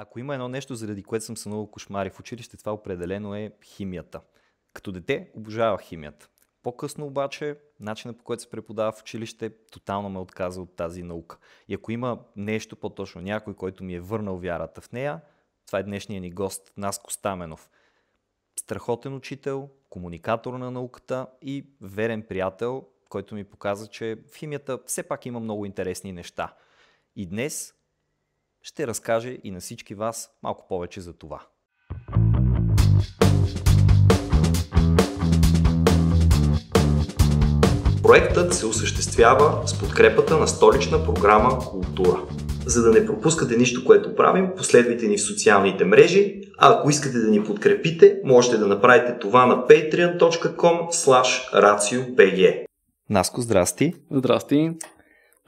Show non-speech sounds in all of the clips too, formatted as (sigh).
ако има едно нещо, заради което съм сънувал кошмари в училище, това определено е химията. Като дете обожава химията. По-късно обаче, начинът по който се преподава в училище, тотално ме отказа от тази наука. И ако има нещо, по-точно някой, който ми е върнал вярата в нея, това е днешният ни гост, Наско Стаменов. Страхотен учител, комуникатор на науката и верен приятел, който ми показа, че в химията все пак има много интересни неща. И днес ще разкаже и на всички вас малко повече за това. Проектът се осъществява с подкрепата на столична програма Култура. За да не пропускате нищо, което правим, последвайте ни в социалните мрежи, а ако искате да ни подкрепите, можете да направите това на patreon.com slash raciobg. Наско, здрасти! Здрасти!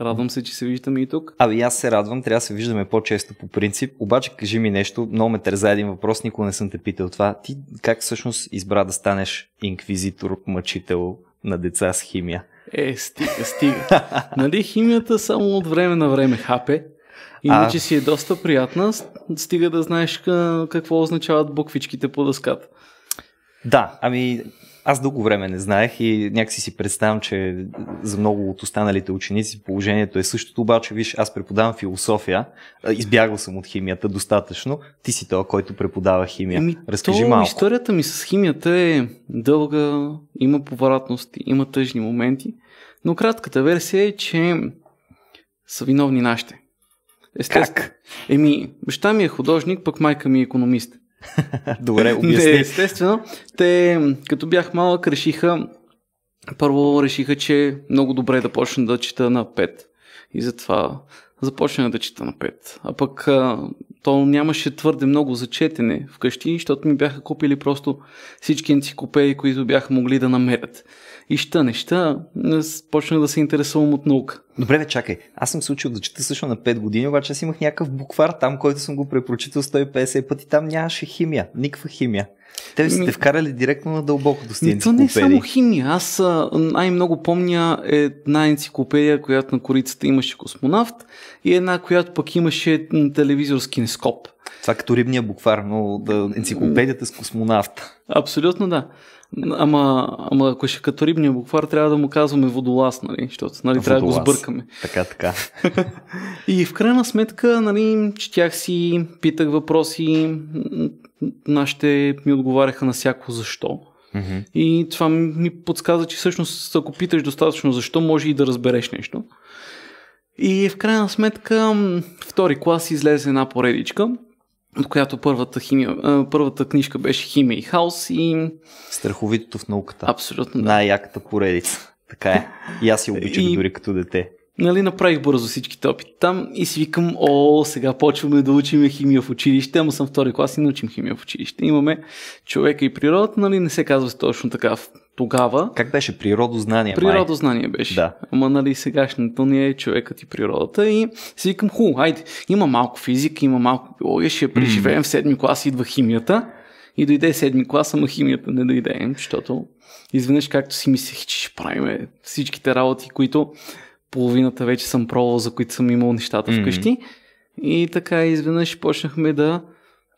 Радвам се, че се виждаме и тук. Абе, аз се радвам, трябва да се виждаме по-често по принцип. Обаче, кажи ми нещо, много ме търза един въпрос, никога не съм те питал това. Ти как всъщност избра да станеш инквизитор, мъчител на деца с химия? Е, стига, стига. (laughs) нали химията само от време на време хапе, иначе а... си е доста приятна, стига да знаеш какво означават буквичките по дъската. Да, ами аз дълго време не знаех и някакси си представям, че за много от останалите ученици положението е същото, обаче виж, аз преподавам философия, избягал съм от химията достатъчно, ти си този, който преподава химия. Ми, Разкажи то, малко. Историята ми с химията е дълга, има повратности, има тъжни моменти, но кратката версия е, че са виновни нашите. Естествено. Как? Еми, баща ми е художник, пък майка ми е економист. (laughs) Добре, обясни. Не, естествено. Те, като бях малък, решиха, първо решиха, че много добре е да почна да чета на 5. И затова започнах да чета на 5. А пък то нямаше твърде много за четене вкъщи, защото ми бяха купили просто всички енциклопедии, които бяха могли да намерят. И ща неща, почнах да се интересувам от наука. Добре, бе, чакай. Аз съм се учил да чета също на 5 години, обаче аз имах някакъв буквар там, който съм го препрочитал 150 пъти. Там нямаше химия, никаква химия. Те ви сте вкарали директно на дълбоко до стените. То не е само химия. Аз най-много помня една енциклопедия, която на корицата имаше космонавт и една, която пък имаше телевизор с кинескоп. Това като рибния буквар, но да, енциклопедията с космонавт. Абсолютно да. Ама, ама ако ще като рибния буквар, трябва да му казваме водолаз, нали? Защото нали, водолаз. трябва да го сбъркаме. Така, така. (laughs) и в крайна сметка, нали, четях си, питах въпроси, нашите ми отговаряха на всяко защо. Mm-hmm. И това ми подсказа, че всъщност ако питаш достатъчно защо, може и да разбереш нещо. И в крайна сметка, втори клас излезе една поредичка, от която първата, химия, първата книжка беше Химия и хаос и... Страховитото в науката. Абсолютно. Да. Най-яката поредица. Така е. И аз я обичах и... дори като дете нали, направих бързо всичките опити там и си викам, о, сега почваме да учим химия в училище, ама съм втори клас и научим химия в училище. Имаме човека и природата, нали, не се казва точно така тогава. Как беше? Природознание. Природознание май. беше. Да. Ама нали сегашното ни е човекът и природата и си викам, ху, айде, има малко физика, има малко биология, ще преживеем mm. в седми клас, идва химията. И дойде седми клас, ама химията не дойде, защото изведнъж както си мислех, че ще правим всичките работи, които половината вече съм пробвал, за които съм имал нещата вкъщи. Mm-hmm. И така изведнъж почнахме да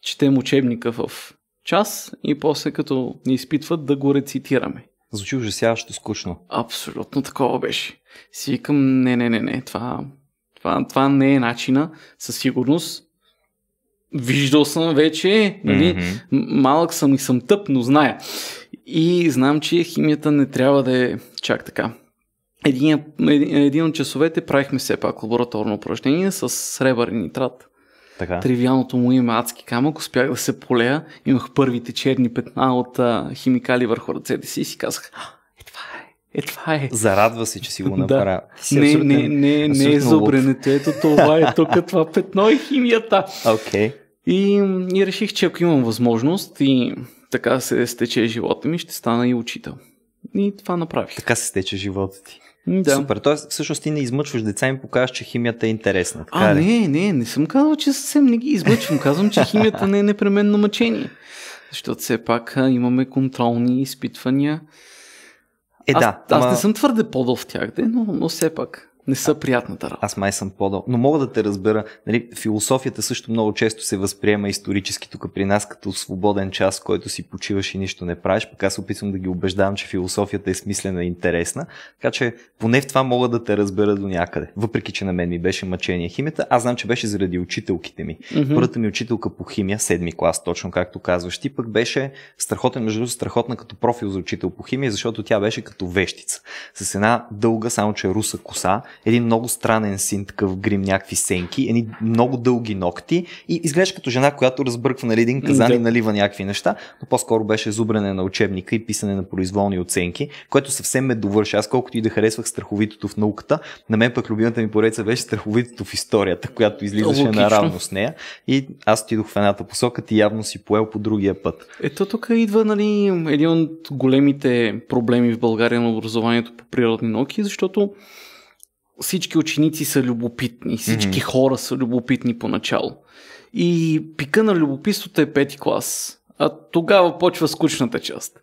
четем учебника в час и после като ни изпитват да го рецитираме. Звучи ужасяващо скучно. Абсолютно такова беше. Си викам, не, не, не, не, това, това, това не е начина, със сигурност. Виждал съм вече, нали, mm-hmm. малък съм и съм тъп, но зная. И знам, че химията не трябва да е чак така един, е- един от часовете правихме все пак лабораторно упражнение с сребърен нитрат. Така. Тривиалното му име адски камък. Успях да се полея. Имах първите черни петна от а, химикали върху ръцете си и си казах, е това е, е това е. Зарадва се, че си го направя. (laughs) Да. Не, не, не, не е за ето това е тук, (laughs) това петно е химията. Okay. И, и реших, че ако имам възможност и така се стече живота ми, ще стана и учител. И това направих. Така се стече живота ти. Да. Супер. Тоест, всъщност ти не измъчваш деца и им показваш, че химията е интересна. Така а, ли? не, не, не съм казал, че съвсем не ги измъчвам. Казвам, че химията не е непременно мъчение. Защото все пак имаме контролни изпитвания. Е, аз, да. Аз ама... не съм твърде подъл в тях, де, но, но все пак. Не са приятната работа. Аз май съм подал. Но мога да те разбера. Нали, философията също много често се възприема исторически тук при нас като свободен час, който си почиваш и нищо не правиш. Пък аз опитвам да ги убеждавам, че философията е смислена и интересна. Така че поне в това мога да те разбера до някъде. Въпреки, че на мен ми беше мъчение химията, аз знам, че беше заради учителките ми. Mm-hmm. Първата ми учителка по химия, седми клас, точно както казваш ти, пък беше страхотен, между другото, страхотна като профил за учител по химия, защото тя беше като вещица. С една дълга, само че руса коса, един много странен син, такъв грим, някакви сенки, едни много дълги ногти и изглежда като жена, която разбърква нали, един казан и налива някакви неща, но по-скоро беше зубрене на учебника и писане на произволни оценки, което съвсем ме довърши. Аз колкото и да харесвах страховитото в науката, на мен пък любимата ми поредица беше страховитото в историята, която излизаше Логично. наравно с нея и аз отидох в едната посока, ти явно си поел по другия път. Ето тук идва нали, един от големите проблеми в България на образованието по природни науки, защото всички ученици са любопитни, всички mm-hmm. хора са любопитни поначало. И пика на любопитството е пети клас, а тогава почва скучната част.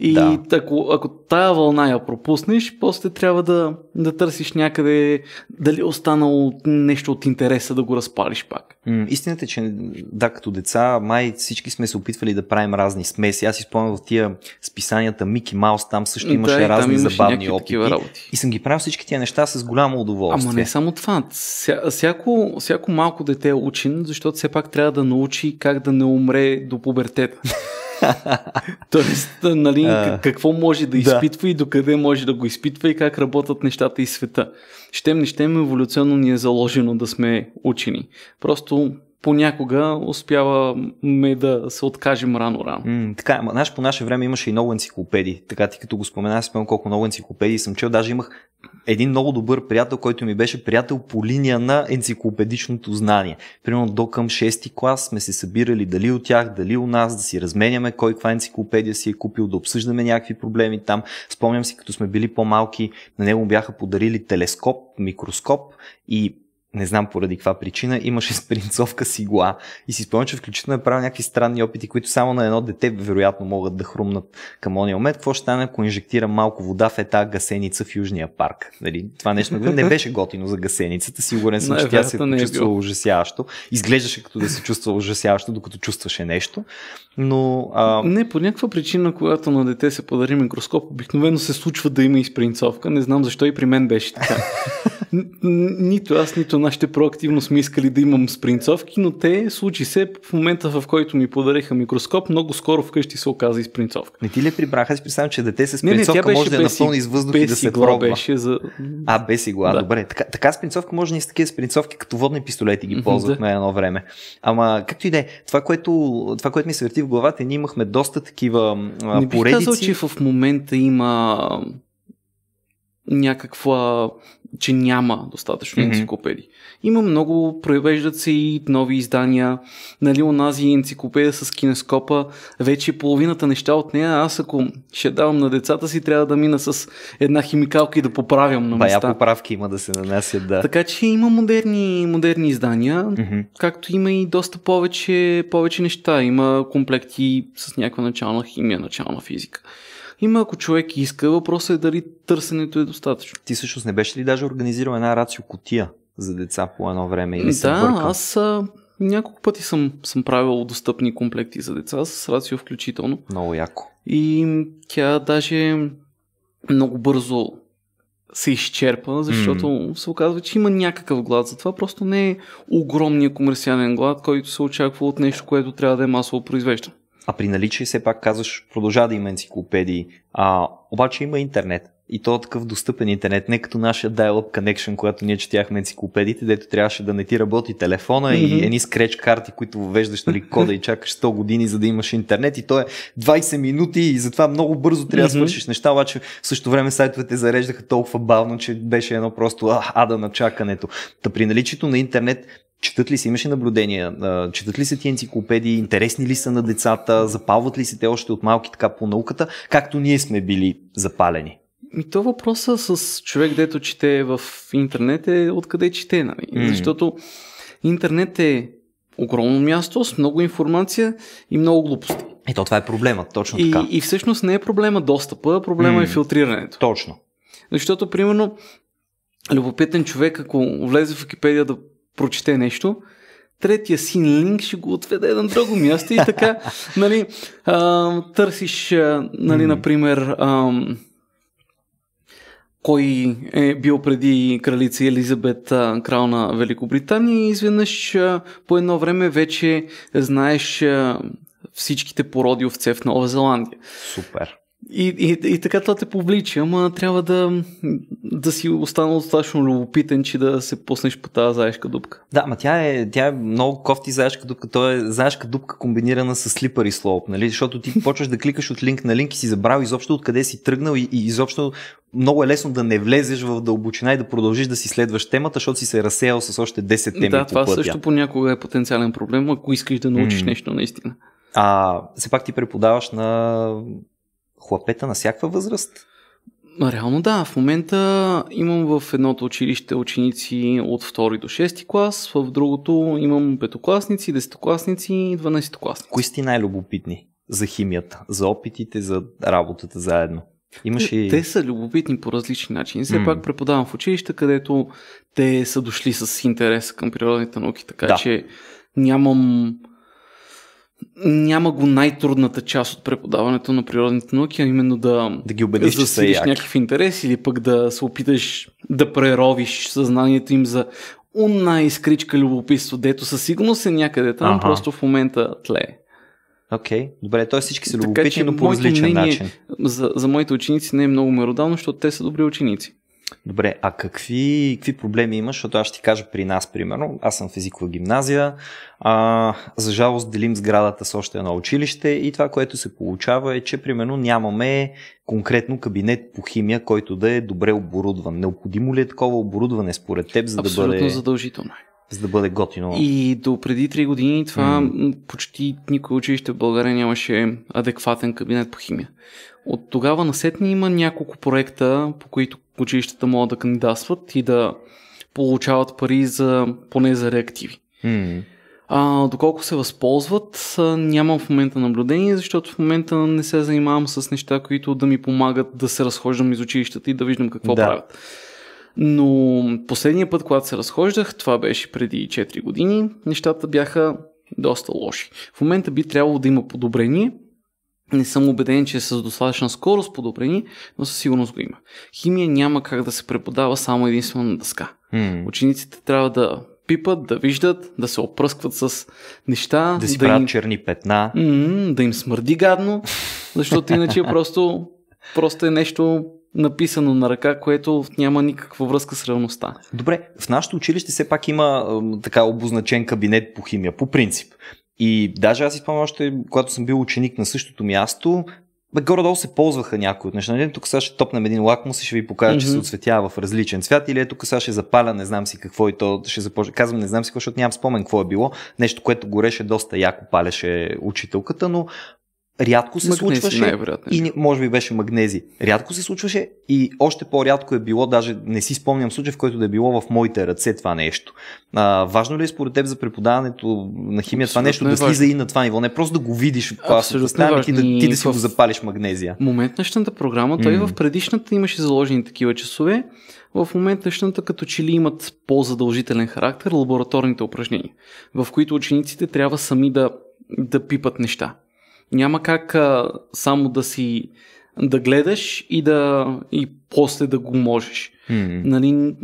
И да. ако, ако тая вълна я пропуснеш, после трябва да, да търсиш някъде дали е останало нещо от интереса да го разпалиш пак. М, истината е, че да, като деца, май всички сме се опитвали да правим разни смеси. Аз изпълням в тия списанията Мики Маус, там също имаше да, разни имаше забавни опити. И съм ги правил всички тия неща с голямо удоволствие. Ама не само това. Ся, всяко, всяко малко дете е учен, защото все пак трябва да научи как да не умре до пубертета. (laughs) (laughs) Тоест, нали, а, какво може да изпитва да. и докъде може да го изпитва и как работят нещата и света. Щем не щем, еволюционно ни е заложено да сме учени. Просто понякога успяваме да се откажем рано-рано. Mm, така, знаеш, по наше време имаше и много енциклопедии. Така ти като го спомена, спомням колко много енциклопедии съм чел. Даже имах един много добър приятел, който ми беше приятел по линия на енциклопедичното знание. Примерно до към 6 клас сме се събирали дали от тях, дали у нас, да си разменяме кой каква енциклопедия си е купил, да обсъждаме някакви проблеми там. Спомням си, като сме били по-малки, на него бяха подарили телескоп, микроскоп и не знам поради каква причина, имаше (laughs) спринцовка с игла. И си спомням, че включително е правил някакви странни опити, които само на едно дете вероятно могат да хрумнат към ония момент. Какво ще стане, ако инжектира малко вода в ета гасеница в Южния парк? Нали? Това нещо не беше готино за гасеницата. Сигурен съм, не, че тя се е, е чувства ужасяващо. Изглеждаше като да се чувства ужасяващо, докато чувстваше нещо. Но, а... Не, по някаква причина, когато на дете се подари микроскоп, обикновено се случва да има изпринцовка. Не знам защо и при мен беше така. (laughs) Нито аз, нито нашите проактивно сме искали да имам спринцовки, но те случи се в момента, в който ми подариха микроскоп, много скоро вкъщи се оказа и спринцовка. Не ти ли прибраха? Аз представям, че дете с спринцовка не, не, може да е напълни из въздух и да се пробва. Беше за... А, без игла, да. добре. Така, така спринцовка може и с такива спринцовки, като водни пистолети ги ползвахме да. едно време. Ама, както и да е, това което, това, което ми се върти в главата, ние имахме доста такива а, не поредици. Не казал, че в момента има някаква, че няма достатъчно енциклопедии. Mm-hmm. Има много, провеждат се и нови издания. Нали, онази енциклопедия с кинескопа, вече половината неща от нея, аз ако ще давам на децата си, трябва да мина с една химикалка и да поправям на места. Бая поправки има да се нанасят, да. Така че има модерни, модерни издания, mm-hmm. както има и доста повече, повече неща. Има комплекти с някаква начална химия, начална физика. Има, ако човек иска, въпросът е дали търсенето е достатъчно. Ти всъщност не беше ли даже организирал една рацио котия за деца по едно време? Или да, аз а, няколко пъти съм, съм правил достъпни комплекти за деца с рацио включително. Много яко. И тя даже много бързо се изчерпа, защото mm. се оказва, че има някакъв глад за това. Просто не е огромния комерциален глад, който се очаква от нещо, което трябва да е масово произвеждано. А при наличие все пак казваш, продължава да има енциклопедии. А, обаче има интернет. И то е такъв достъпен интернет, не като нашия dial-up connection, когато ние четяхме енциклопедите, дето трябваше да не ти работи телефона mm-hmm. и едни скреч карти, които въвеждаш нали, кода и чакаш 100 години, за да имаш интернет и то е 20 минути и затова много бързо трябва да mm-hmm. свършиш неща, обаче в същото време сайтовете зареждаха толкова бавно, че беше едно просто а, ада на чакането. Та при наличието на интернет Четат ли си имаше наблюдения, четат ли се ти енциклопедии, интересни ли са на децата, запалват ли се те още от малки така по науката, както ние сме били запалени? Ми то въпроса с човек, дето чете в интернет е откъде чете, нали? Mm. Защото интернет е огромно място с много информация и много глупости. Ето това е проблема, точно така. И всъщност не е проблема достъпа, а проблема mm. е филтрирането. Точно. Защото, примерно, любопитен човек, ако влезе в Википедия да прочете нещо, третия син линк ще го отведе на друго място и така, (laughs) нали, а, търсиш, нали, mm. например, А, кой е бил преди кралица Елизабет крал на Великобритания и изведнъж по едно време вече знаеш всичките породи овце в Нова Зеландия. Супер. И, и, и така това те повлича, ама трябва да, да си остана достатъчно любопитен, че да се пуснеш по тази заешка дупка. Да, ма тя е, тя е много кофти заешка дупка. То е заешка дупка комбинирана с слипър и слоп, нали? Защото ти (laughs) почваш да кликаш от линк на линк и си забравил изобщо откъде си тръгнал и, и изобщо много е лесно да не влезеш в дълбочина и да продължиш да си следваш темата, защото си се разсеял с още 10 теми. Да, по това пътя. също понякога е потенциален проблем, ако искаш да научиш mm. нещо наистина. А, все пак ти преподаваш на хлапета на всякаква възраст? Реално да, в момента имам в едното училище ученици от 2 до 6 клас, в другото имам петокласници, десетокласници и 12-класници. Кои сте най-любопитни за химията, за опитите, за работата заедно? Имаше... Те, те са любопитни по различни начини. Все mm. пак преподавам в училище, където те са дошли с интерес към природните науки, така да. че нямам няма го най-трудната част от преподаването на природните науки, а именно да, да ги убедиш, да че някакъв интерес или пък да се опиташ да преровиш съзнанието им за уна искричка любопитство, дето със сигурност е някъде там, ага. просто в момента тле. Окей, okay. добре, т.е. всички са любопитни, но по различен начин. За, за моите ученици не е много меродално, защото те са добри ученици. Добре, а какви, какви проблеми имаш? Защото аз ще ти кажа при нас, примерно. Аз съм физикова гимназия. А, за жалост делим сградата с още едно училище и това, което се получава е, че примерно нямаме конкретно кабинет по химия, който да е добре оборудван. Необходимо ли е такова оборудване според теб, за Абсолютно да бъде... Абсолютно задължително е. за да бъде готино. И до преди 3 години това mm. почти никой училище в България нямаше адекватен кабинет по химия. От тогава насетне има няколко проекта, по които училищата могат да кандидатстват и да получават пари за, поне за реактиви. Mm-hmm. А, доколко се възползват, нямам в момента наблюдение, защото в момента не се занимавам с неща, които да ми помагат да се разхождам из училищата и да виждам какво да. правят. Но последния път, когато се разхождах, това беше преди 4 години, нещата бяха доста лоши. В момента би трябвало да има подобрение, не съм убеден, че е с достатъчна скорост подобрени, но със сигурност го има. Химия няма как да се преподава само единствено на дъска. Mm. Учениците трябва да пипат, да виждат, да се опръскват с неща. Да си да правят им... черни петна. Mm-hmm, да им смърди гадно, защото иначе (laughs) просто, просто е нещо написано на ръка, което няма никаква връзка с реалността. Добре, в нашето училище все пак има така обозначен кабинет по химия, по принцип. И даже аз спомням още, когато съм бил ученик на същото място, Бе, горе-долу се ползваха някои от нещата. Нали, тук сега ще топнем един лакмус и ще ви покажа, mm-hmm. че се отсветява в различен цвят. Или ето сега ще запаля, не знам си какво и то ще започне. Казвам, не знам си какво, защото нямам спомен какво е било. Нещо, което гореше доста яко, палеше учителката, но рядко се магнези, случваше и може би беше магнези. Рядко се случваше и още по-рядко е било, даже не си спомням случай, в който да е било в моите ръце това нещо. А, важно ли е според теб за преподаването на химия това нещо не да е слиза и на това ниво? Не просто да го видиш в да, е ти, да, ти да си го запалиш магнезия. В моментнащата програма, той mm. в предишната имаше заложени такива часове, в моментнащата като че ли имат по-задължителен характер лабораторните упражнения, в които учениците трябва сами да, да пипат неща. Няма как а, само да си да гледаш и да и после да го можеш. Mm-hmm. Нали,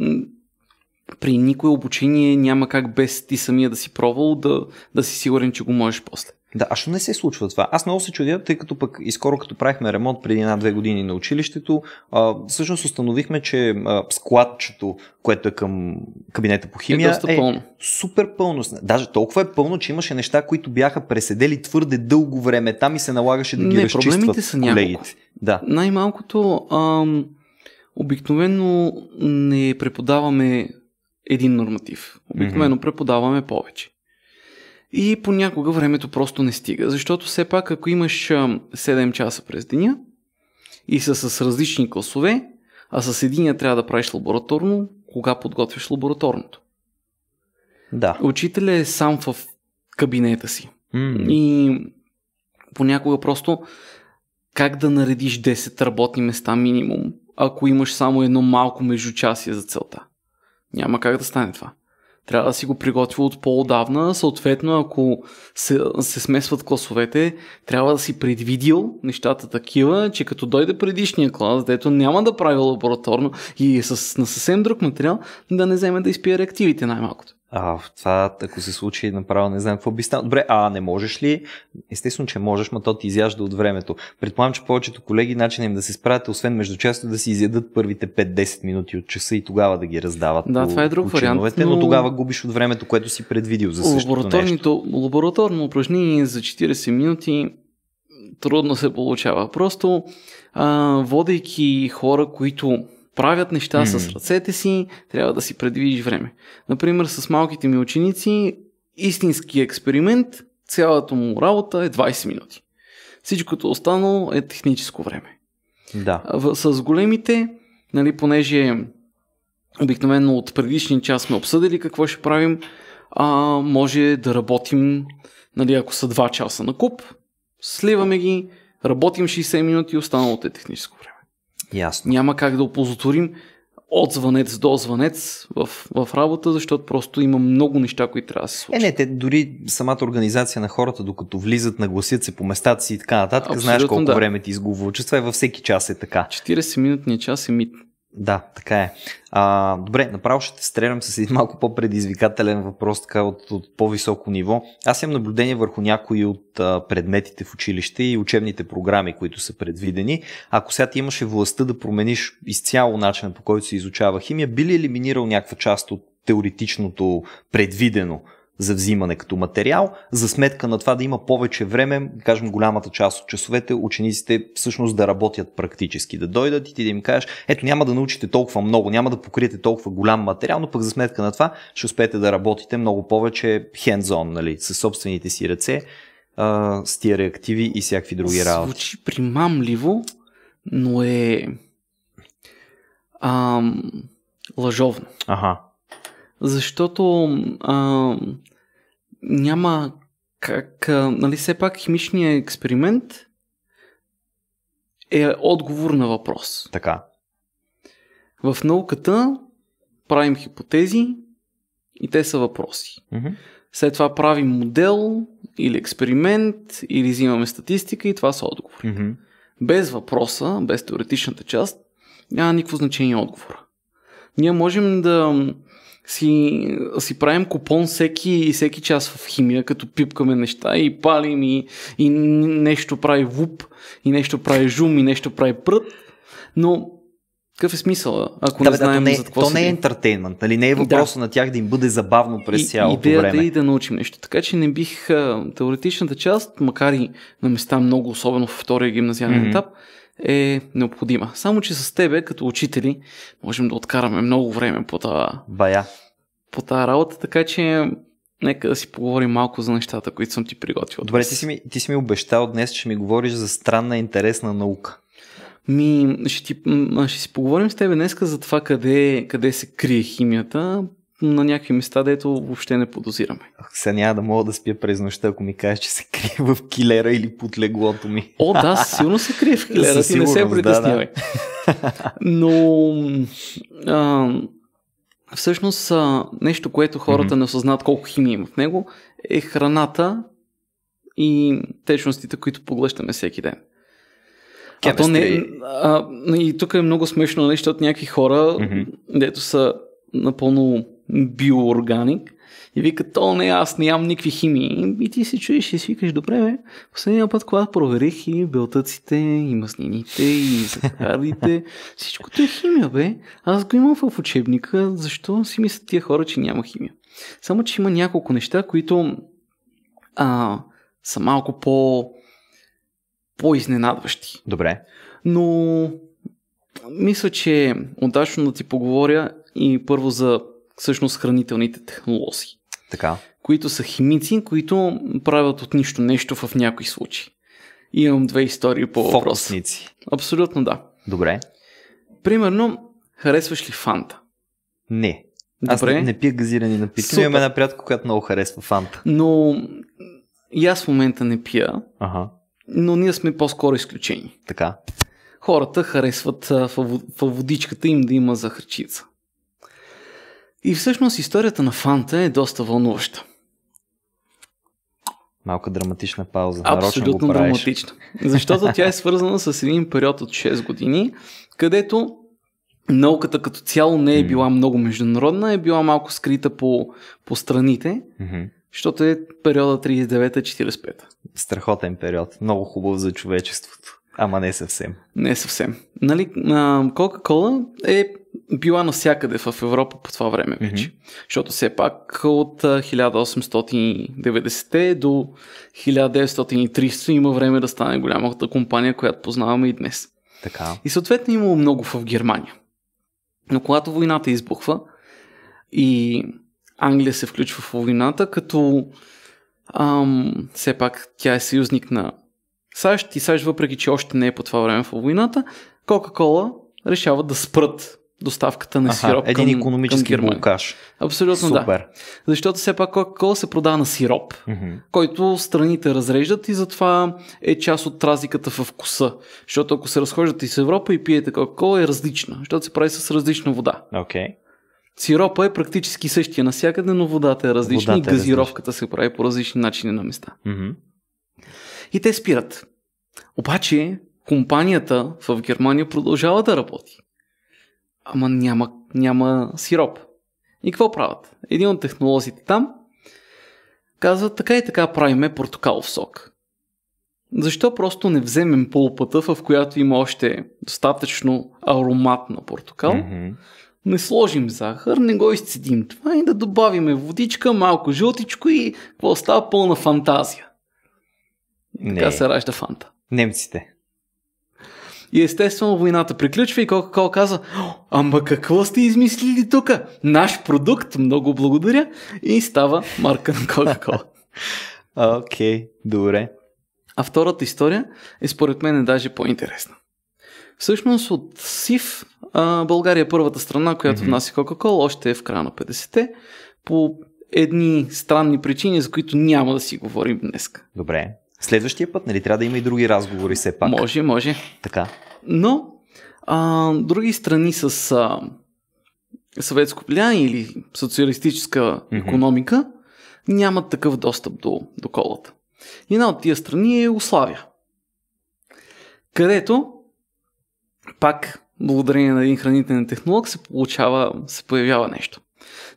при никое обучение няма как без ти самия да си пробвал да, да си сигурен, че го можеш после. Да, а що не се случва това? Аз много се чудя, тъй като пък и скоро като правихме ремонт преди една-две години на училището, а, всъщност установихме, че а, складчето, което е към кабинета по е химия, е, е пълно. супер пълно. Даже толкова е пълно, че имаше неща, които бяха преседели твърде дълго време там и се налагаше да ги не, разчистват проблемите са колегите. Да. Най-малкото, ам, обикновено не преподаваме един норматив. Обикновено mm-hmm. преподаваме повече. И понякога времето просто не стига, защото все пак ако имаш 7 часа през деня и са с различни класове, а с единия трябва да правиш лабораторно, кога подготвяш лабораторното? Да. Учителя е сам в кабинета си. Mm. И понякога просто как да наредиш 10 работни места минимум, ако имаш само едно малко междучасие за целта. Няма как да стане това. Трябва да си го приготвил от по давна Съответно, ако се, се смесват класовете, трябва да си предвидил нещата такива, че като дойде предишния клас, дето няма да прави лабораторно и е с, на съвсем друг материал, да не вземе да изпие реактивите най-малкото. А, това, ако се случи, направо не знам какво би станало. Добре, а не можеш ли? Естествено, че можеш, но то ти изяжда от времето. Предполагам, че повечето колеги начинът им да се справят, освен между часто, да си изядат първите 5-10 минути от часа и тогава да ги раздават. Да, по, това е друг вариант. Но... но тогава губиш от времето, което си предвидил за същото нещо. Лабораторно упражнение за 40 минути трудно се получава. Просто а, водейки хора, които правят неща mm. с ръцете си, трябва да си предвидиш време. Например, с малките ми ученици, истински експеримент, цялата му работа е 20 минути. Всичкото останало е техническо време. Да. с големите, нали, понеже обикновено от предишния час сме обсъдили какво ще правим, а, може да работим, нали, ако са 2 часа на куп, сливаме ги, работим 60 минути и останалото е техническо време. Ясно. Няма как да оползотворим от звънец до звънец в, в работа, защото просто има много неща, които трябва да се случат. Е, не, те дори самата организация на хората, докато влизат, нагласят се по местата си и така нататък, Абсолютно, знаеш колко да. време ти че това е във всеки час е така. 40-минутният час е мит. Да, така е. А, добре, направо ще те стрелям с един малко по-предизвикателен въпрос, така от, от по-високо ниво. Аз имам наблюдение върху някои от а, предметите в училище и учебните програми, които са предвидени. Ако сега ти имаше властта да промениш изцяло начина по който се изучава химия, би ли елиминирал някаква част от теоретичното предвидено за взимане като материал, за сметка на това да има повече време, кажем голямата част от часовете, учениците всъщност да работят практически, да дойдат и ти да им кажеш, ето няма да научите толкова много, няма да покриете толкова голям материал, но пък за сметка на това ще успеете да работите много повече хендзон, нали, с собствените си ръце, а, с тия реактиви и всякакви други работи. Звучи примамливо, но е ам, лъжовно. Ага. Защото а, няма как, нали, все пак химичният експеримент е отговор на въпрос. Така. В науката правим хипотези и те са въпроси. Mm-hmm. След това правим модел или експеримент или взимаме статистика и това са отговори. Mm-hmm. Без въпроса, без теоретичната част, няма никакво значение отговора. Ние можем да си, си правим купон всеки, всеки час в химия, като пипкаме неща и палим и, и нещо прави вуп, и нещо прави жум, и нещо прави прът. Но какъв е смисъл, ако да, не знаем да, не, е- за какво То си... не е ентертейнмент, нали? не е въпроса да. на тях да им бъде забавно през и, цялото идеята време. Идеята е да научим нещо. Така че не бих теоретичната част, макар и на места много, особено в втория гимназиален mm-hmm. етап, е необходима. Само, че с тебе, като учители, можем да откараме много време по тази... Бая. По тази работа, така че нека да си поговорим малко за нещата, които съм ти приготвил. Добре, ти си, ми, ти си ми обещал днес, че ми говориш за странна интересна наука. Ми, ще, ти, ще си поговорим с тебе днес за това къде, къде се крие химията, на някакви места, дето въобще не подозираме. Сега няма да мога да спя през нощта, ако ми кажеш, че се крие в килера или под леглото ми. О, да, сигурно се крие в килера, си, не се притеснявай. Да, да. Но а, всъщност а, нещо, което хората mm-hmm. не осъзнават колко химия има в него, е храната и течностите, които поглъщаме всеки ден. А то не, а, и тук е много смешно нещо нали, от някакви хора, mm-hmm. дето са напълно биоорганик и вика, то не, аз нямам никакви химии. И ти се чуеш и свикаш, добре, бе. Последния път, когато проверих и белтъците, и маснините, и захарите, (laughs) всичкото е химия, бе. Аз го имам в учебника, защо си мислят тия хора, че няма химия? Само, че има няколко неща, които а, са малко по по-изненадващи. Добре. Но мисля, че удачно да ти поговоря и първо за всъщност хранителните технолози. Така. Които са химици, които правят от нищо нещо в някои случаи. Имам две истории по въпроса. Абсолютно да. Добре. Примерно, харесваш ли фанта? Не. Добре. Аз не, не пия газирани напитки. Имам една приятка, която много харесва фанта. Но и аз в момента не пия. Ага. Но ние сме по-скоро изключени. Така. Хората харесват във водичката им да има захарчица. И всъщност историята на Фанта е доста вълнуваща. Малка драматична пауза. Абсолютно драматична. Защото тя е свързана с един период от 6 години, където науката като цяло не е била много международна, е била малко скрита по, по страните, защото е периода 39-45. Страхотен период. Много хубав за човечеството. Ама не съвсем. Не съвсем. Нали, Кока-Кола е била навсякъде в Европа по това време вече. Mm-hmm. Защото все пак от 1890 те до 1930 има време да стане голямата компания, която познаваме и днес. Така. И съответно имало много в Германия. Но когато войната избухва и Англия се включва в войната, като ам, все пак тя е съюзник на САЩ и САЩ, въпреки че още не е по това време в войната, Кока-Кола решават да спрат доставката на сироп Аха, един към, економически към блокаж. Абсолютно Супер. да. Защото все пак Coca-Cola се продава на сироп, mm-hmm. който страните разреждат и затова е част от разликата в вкуса. Защото ако се разхождате из Европа и пиете Coca-Cola е различна, защото се прави с различна вода. Okay. Сиропа е практически същия навсякъде, но водата е различна водата и е газировката е се прави по различни начини на места. Mm-hmm. И те спират. Обаче компанията в Германия продължава да работи ама няма, няма сироп. И какво правят? Един от технолозите там казва, така и така правиме портокалов сок. Защо просто не вземем полпата, в която има още достатъчно аромат на портокал, mm-hmm. не сложим захар, не го изцедим това и да добавиме водичка, малко жълтичко и какво става пълна фантазия. И не. Така се ражда фанта. Немците. И естествено войната приключва и кока кол каза, ама какво сте измислили тук? Наш продукт, много благодаря. И става марка на Кока-Кола. (laughs) Окей, okay, добре. А втората история е според мен е даже по-интересна. Всъщност от СИВ България е първата страна, която mm-hmm. внася Кока-Кола, още е в края на 50-те, по едни странни причини, за които няма да си говорим днес. Добре. Следващия път, нали, трябва да има и други разговори все пак. Може, може. Така. Но а, други страни с а, съветско влияние или социалистическа mm-hmm. економика нямат такъв достъп до, до колата. И една от тия страни е Югославия, където пак благодарение на един хранителен технолог се получава, се появява нещо.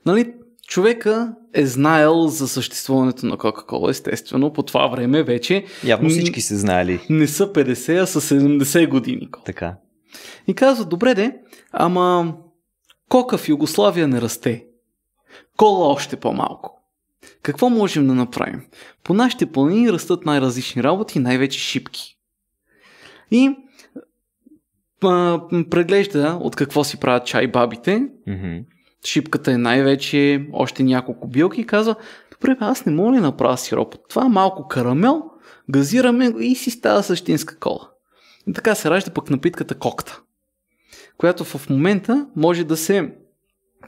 Нали, Човека е знаел за съществуването на Кока-Кола, естествено. По това време вече... Явно всички се знали. Не са 50, а са 70 години. Така. И казва, добре де, ама кока в Югославия не расте. Кола още по-малко. Какво можем да направим? По нашите планини растат най-различни работи, най-вече шипки. И а, преглежда от какво си правят чай бабите. Mm-hmm шипката е най-вече още няколко билки и казва, добре, бе, аз не мога ли направя сироп? Това е малко карамел, газираме и си става същинска кола. И така се ражда пък напитката кокта, която в момента може да се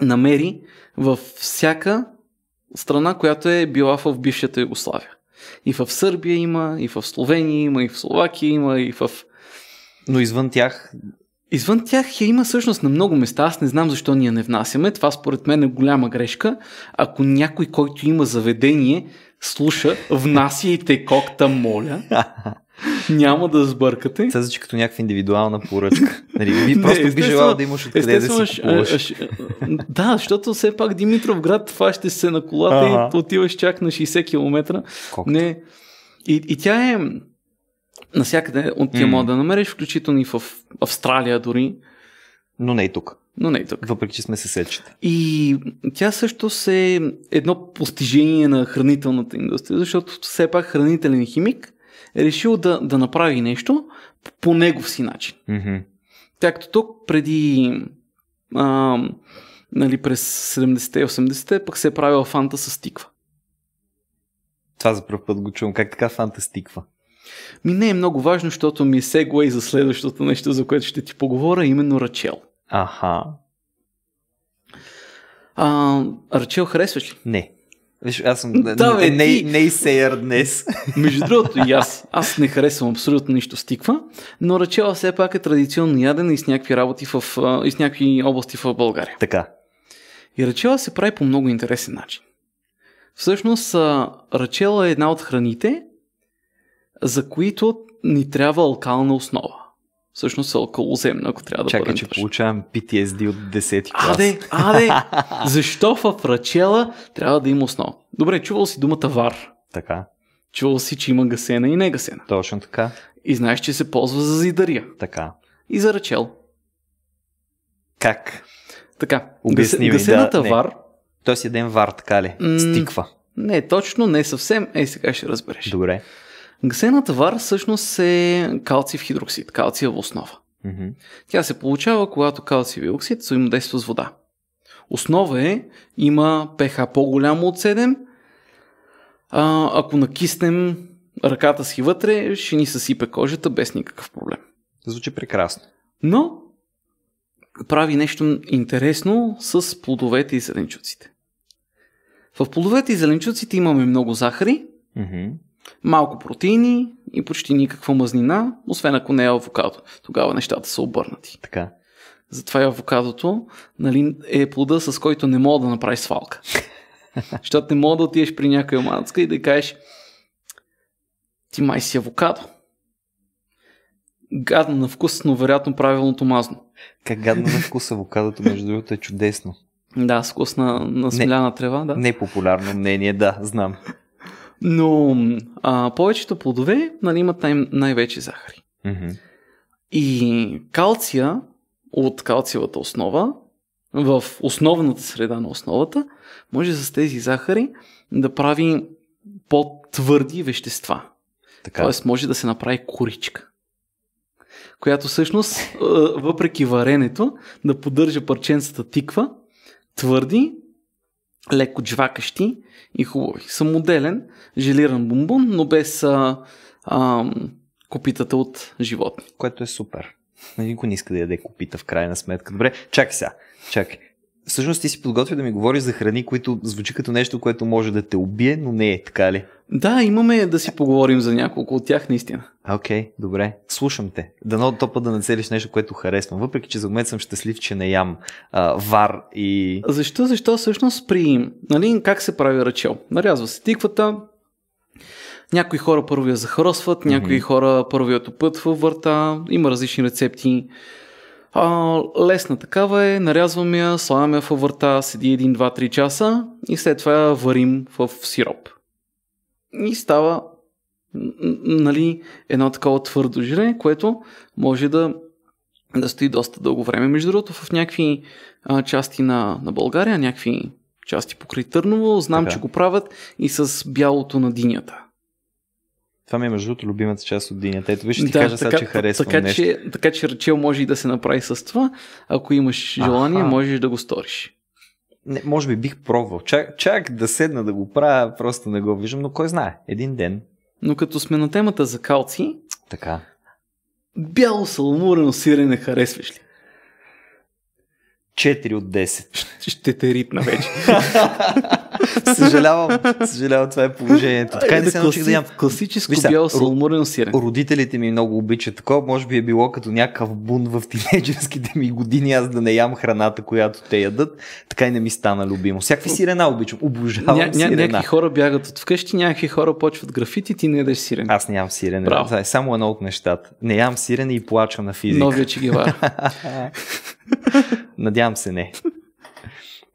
намери във всяка страна, която е била в бившата Югославия. И в Сърбия има, и в Словения има, и в Словакия има, и в но извън тях Извън тях я има всъщност на много места. Аз не знам защо ние не внасяме. Това според мен е голяма грешка. Ако някой, който има заведение, слуша, внасяйте кокта, моля. (laughs) Няма да сбъркате. Това звучи като някаква индивидуална поръчка. Нали, ви просто не, би желал да имаш откъде да си купуваш. А, а, а, да, защото все пак Димитров град фащаш се на колата ага. и отиваш чак на 60 км. Не. И, и тя е Насякъде от тия mm. мода да намериш, включително и в Австралия дори. Но не и тук. Но не и тук. Въпреки, че сме се сечат. И тя също се е едно постижение на хранителната индустрия, защото все пак хранителен химик е решил да, да направи нещо по негов си начин. Mm-hmm. Както тук преди а, нали, през 70-те 80-те пък се е правил фанта с тиква. Това за първ път го чувам. Как така фанта с тиква? Ми не е много важно, защото ми е сегла и за следващото нещо, за което ще ти поговоря, е именно Рачел. Аха. А, Рачел харесваш ли? Не. Виж, аз съм да, бе, не, ти... не, сейер днес. (laughs) Между другото и аз. Аз не харесвам абсолютно нищо с тиква, но Рачела все пак е традиционно ядена и с някакви работи в, и с някакви области в България. Така. И Рачела се прави по много интересен начин. Всъщност, Рачела е една от храните, за които ни трябва алкална основа. Всъщност алкалоземна, е ако трябва да Чакай, че получавам PTSD от 10 клас. Аде, аде, (laughs) защо в рачела трябва да има основа? Добре, чувал си думата вар. Така. Чувал си, че има гасена и не гасена. Точно така. И знаеш, че се ползва за зидария. Така. И за рачел. Как? Така. Обясни ми, гасената да, вар... Тоест един вар, така ли? Стиква. Не, точно, не съвсем. Ей, сега ще разбереш. Добре. Гасена вар всъщност е калциев хидроксид, калциева основа. Mm-hmm. Тя се получава, когато калциев оксид взаимодейства с вода. Основа е, има pH по-голямо от 7. А, ако накиснем ръката си вътре, ще ни съсипе кожата без никакъв проблем. Звучи прекрасно. Но прави нещо интересно с плодовете и зеленчуците. В плодовете и зеленчуците имаме много захари, mm-hmm малко протеини и почти никаква мазнина, освен ако не е авокадо. Тогава нещата са обърнати. Така. Затова и авокадото нали, е плода, с който не мога да направиш свалка. (laughs) Защото не мога да отидеш при някоя мацка и да кажеш ти май си авокадо. Гадно на вкус, но вероятно правилното мазно. Как гадно на вкус авокадото, между другото, е чудесно. Да, с вкус на, на смеляна трева, да. Непопулярно е мнение, да, знам. Но а, повечето плодове нали, имат най- най-вече захари. Mm-hmm. И калция от калциевата основа в основната среда на основата може с тези захари да прави по-твърди вещества. Така. Тоест може да се направи коричка която всъщност, въпреки варенето, да поддържа парченцата тиква, твърди леко джвакащи и хубави. Самоделен, желиран бомбон, но без а, а, копитата от животни. Което е супер. Никой не иска да яде копита в крайна сметка. Добре, чакай сега. Чакай. Всъщност ти си подготвил да ми говориш за храни, които звучи като нещо, което може да те убие, но не е така ли? Да, имаме да си поговорим за няколко от тях наистина. Окей, okay, добре. Слушам те. Дано то път да нацелиш нещо, което харесвам. Въпреки, че за момент съм щастлив, че не ям а, вар и... Защо? Защо всъщност при... Нали, как се прави ръчел? Нарязва се тиквата, някои хора първо я захаросват, някои mm-hmm. хора първо я топът във върта, има различни рецепти. А, лесна такава е, нарязваме я, слагаме я във върта, седи 1-2-3 часа и след това я варим в сироп. И става нали, едно такова твърдо жире, което може да, да стои доста дълго време. Между другото, в някакви а, части на, на България, някакви части покрай Търново, знам, така. че го правят и с бялото на динята. Това ми е между другото любимата част от деня. Ето виж, ще ти да, кажа така, сега, че харесвам така, нещо. Че, така че речел може и да се направи с това. Ако имаш желание, Аха. можеш да го сториш. Не, може би бих пробвал. Чак, чак да седна да го правя, просто не го виждам, но кой знае. Един ден. Но като сме на темата за калци, така. бяло салмурено сирене харесваш ли? 4 от 10. Ще те ритна вече. (laughs) (laughs) съжалявам, съжалявам, това е положението. Е, така е, да, научих да имам. Класическо Виж, бяло салмурен сирене. Родителите ми много обичат такова. Може би е било като някакъв бун в тинейджерските ми години аз да не ям храната, която те ядат. Така и не ми стана любимо. Всякакви сирена обичам. Обожавам ня, ня, сирена. Някакви хора бягат от вкъщи, някакви хора почват графити, ти не ядеш сирене. Аз нямам сирене. Това е само едно от нещата. Не ям сирене и плача на физика. Новия ги (laughs) Надявам се не.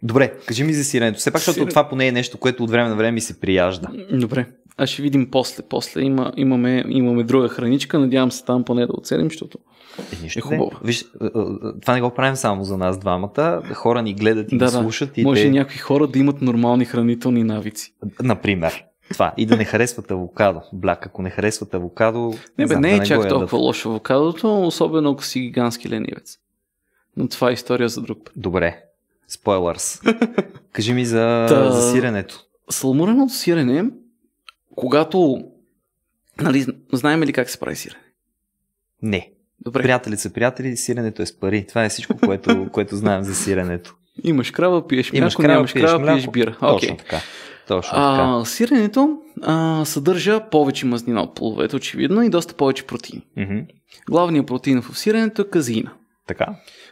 Добре, кажи ми за сиренето. Все пак, защото Сирен... това поне е нещо, което от време на време ми се прияжда. Добре, а ще видим после. После има, имаме, имаме друга храничка. Надявам се там поне да оцелим, защото е, нищо е хубаво. Не. Виж, е, е, това не го правим само за нас двамата. Хора ни гледат и да, ни слушат. Да. И Може те... някои хора да имат нормални хранителни навици. Например. Това. И да не харесват авокадо. Бляк, ако не харесват авокадо. Не, бе, не, да е не чак толкова лошо авокадото, особено ако си гигантски ленивец. Но това е история за друг път. Добре. Спойлърс. (laughs) Кажи ми за, Та, за сиренето. Салмуреното сирене, когато... Нали, знаем ли как се прави сирене? Не. Добре. Приятели са приятели, сиренето е с пари. Това е всичко, което, (laughs) което знаем за сиренето. Имаш крава, пиеш мляко, Имаш крава, нямаш пиеш крава, пиеш бира. Okay. Точно така. Точно така. сиренето а, съдържа повече мазнина от плодовете, очевидно, и доста повече протеин. Mm-hmm. Главният протеин в сиренето е казина. Така.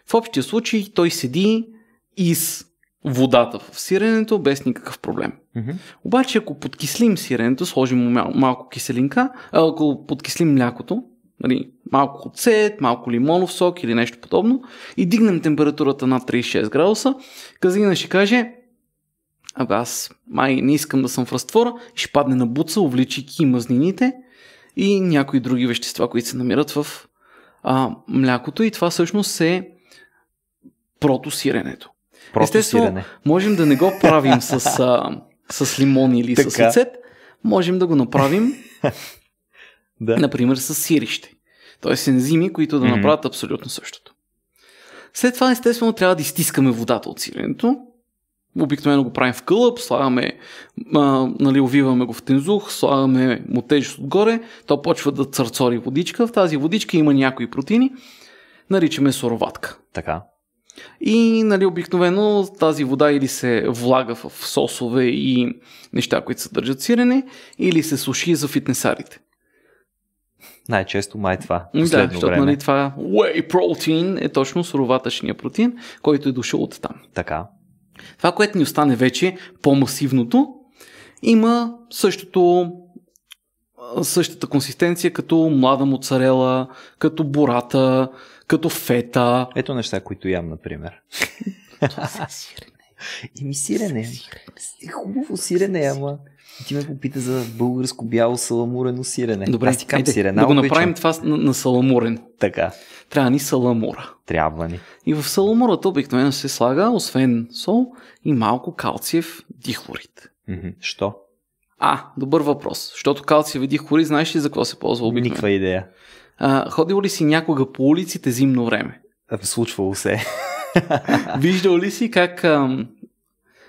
В общия случай той седи из водата в сиренето без никакъв проблем. Mm-hmm. Обаче ако подкислим сиренето, сложим мал- малко киселинка, ако подкислим млякото, нали, малко оцет, малко лимонов сок или нещо подобно и дигнем температурата на 36 градуса, казина ще каже Абе аз май не искам да съм в разтвора, ще падне на буца, увличайки мазнините и някои други вещества, които се намират в а, млякото и това всъщност е протосиренето. Естествено, можем да не го правим с, (laughs) а, с лимон или така. с лицет. можем да го направим, (laughs) да. например, с сирище. Тоест ензими, които да направят mm-hmm. абсолютно същото. След това, естествено, трябва да изтискаме водата от сиренето. Обикновено го правим в кълъп, слагаме, а, нали, увиваме го в тензух, слагаме му отгоре, то почва да църцори водичка. В тази водичка има някои протеини, наричаме суроватка. Така. И нали, обикновено тази вода или се влага в сосове и неща, които съдържат сирене, или се суши за фитнесарите. Най-често май това. Да, защото време. Нали, това whey protein е точно суроватъчния протеин, който е дошъл от там. Така. Това, което ни остане вече по-масивното, има същото същата консистенция като млада моцарела, като бората, като фета. Ето неща, които ям, например. (laughs) Еми сирене. Е, хубаво сирене, ама. Ти ме попита за българско бяло саламурено сирене. Добре, Аз ти кам, айде, сирена, да го направим това на, на саламурен. Така. Трябва ни саламура. Трябва ни. И в саламурата обикновено се слага, освен сол, и малко калциев дихлорид. Що? А, добър въпрос. Защото калциев дихлорид, знаеш ли за какво се ползва обикновено? Никаква идея. А, ходил ли си някога по улиците зимно време? Е, случвало се. (laughs) Виждал ли си как ам,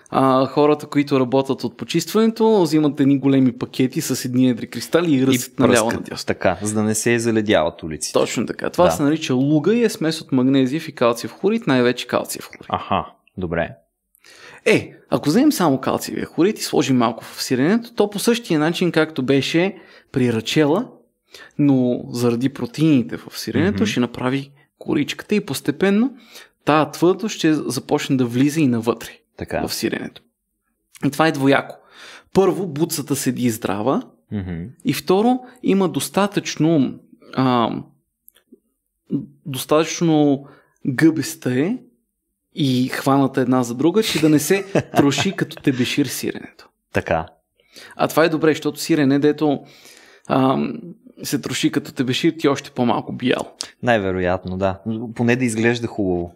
а, хората, които работят от почистването, взимат едни големи пакети с едни едри кристали и ръсят наляво надясно. Така, за да не се заледяват улиците. Точно така. Това да. се нарича луга и е смес от магнезиев и калциев хлорид, най-вече калциев хлорид. Аха, добре. Е, ако вземем само калциевия хлорид и сложим малко в сиренето, то по същия начин, както беше при рачела, но заради протеините в сиренето mm-hmm. ще направи коричката и постепенно тая твърдост ще започне да влиза и навътре така. в сиренето. И това е двояко. Първо, буцата седи здрава mm-hmm. и второ, има достатъчно а, достатъчно гъбеста е и хваната една за друга, че да не се (laughs) троши като тебешир сиренето. Така. А това е добре, защото сирене, дето а, се троши като те ти още по-малко биял. Най-вероятно, да. Поне да изглежда хубаво.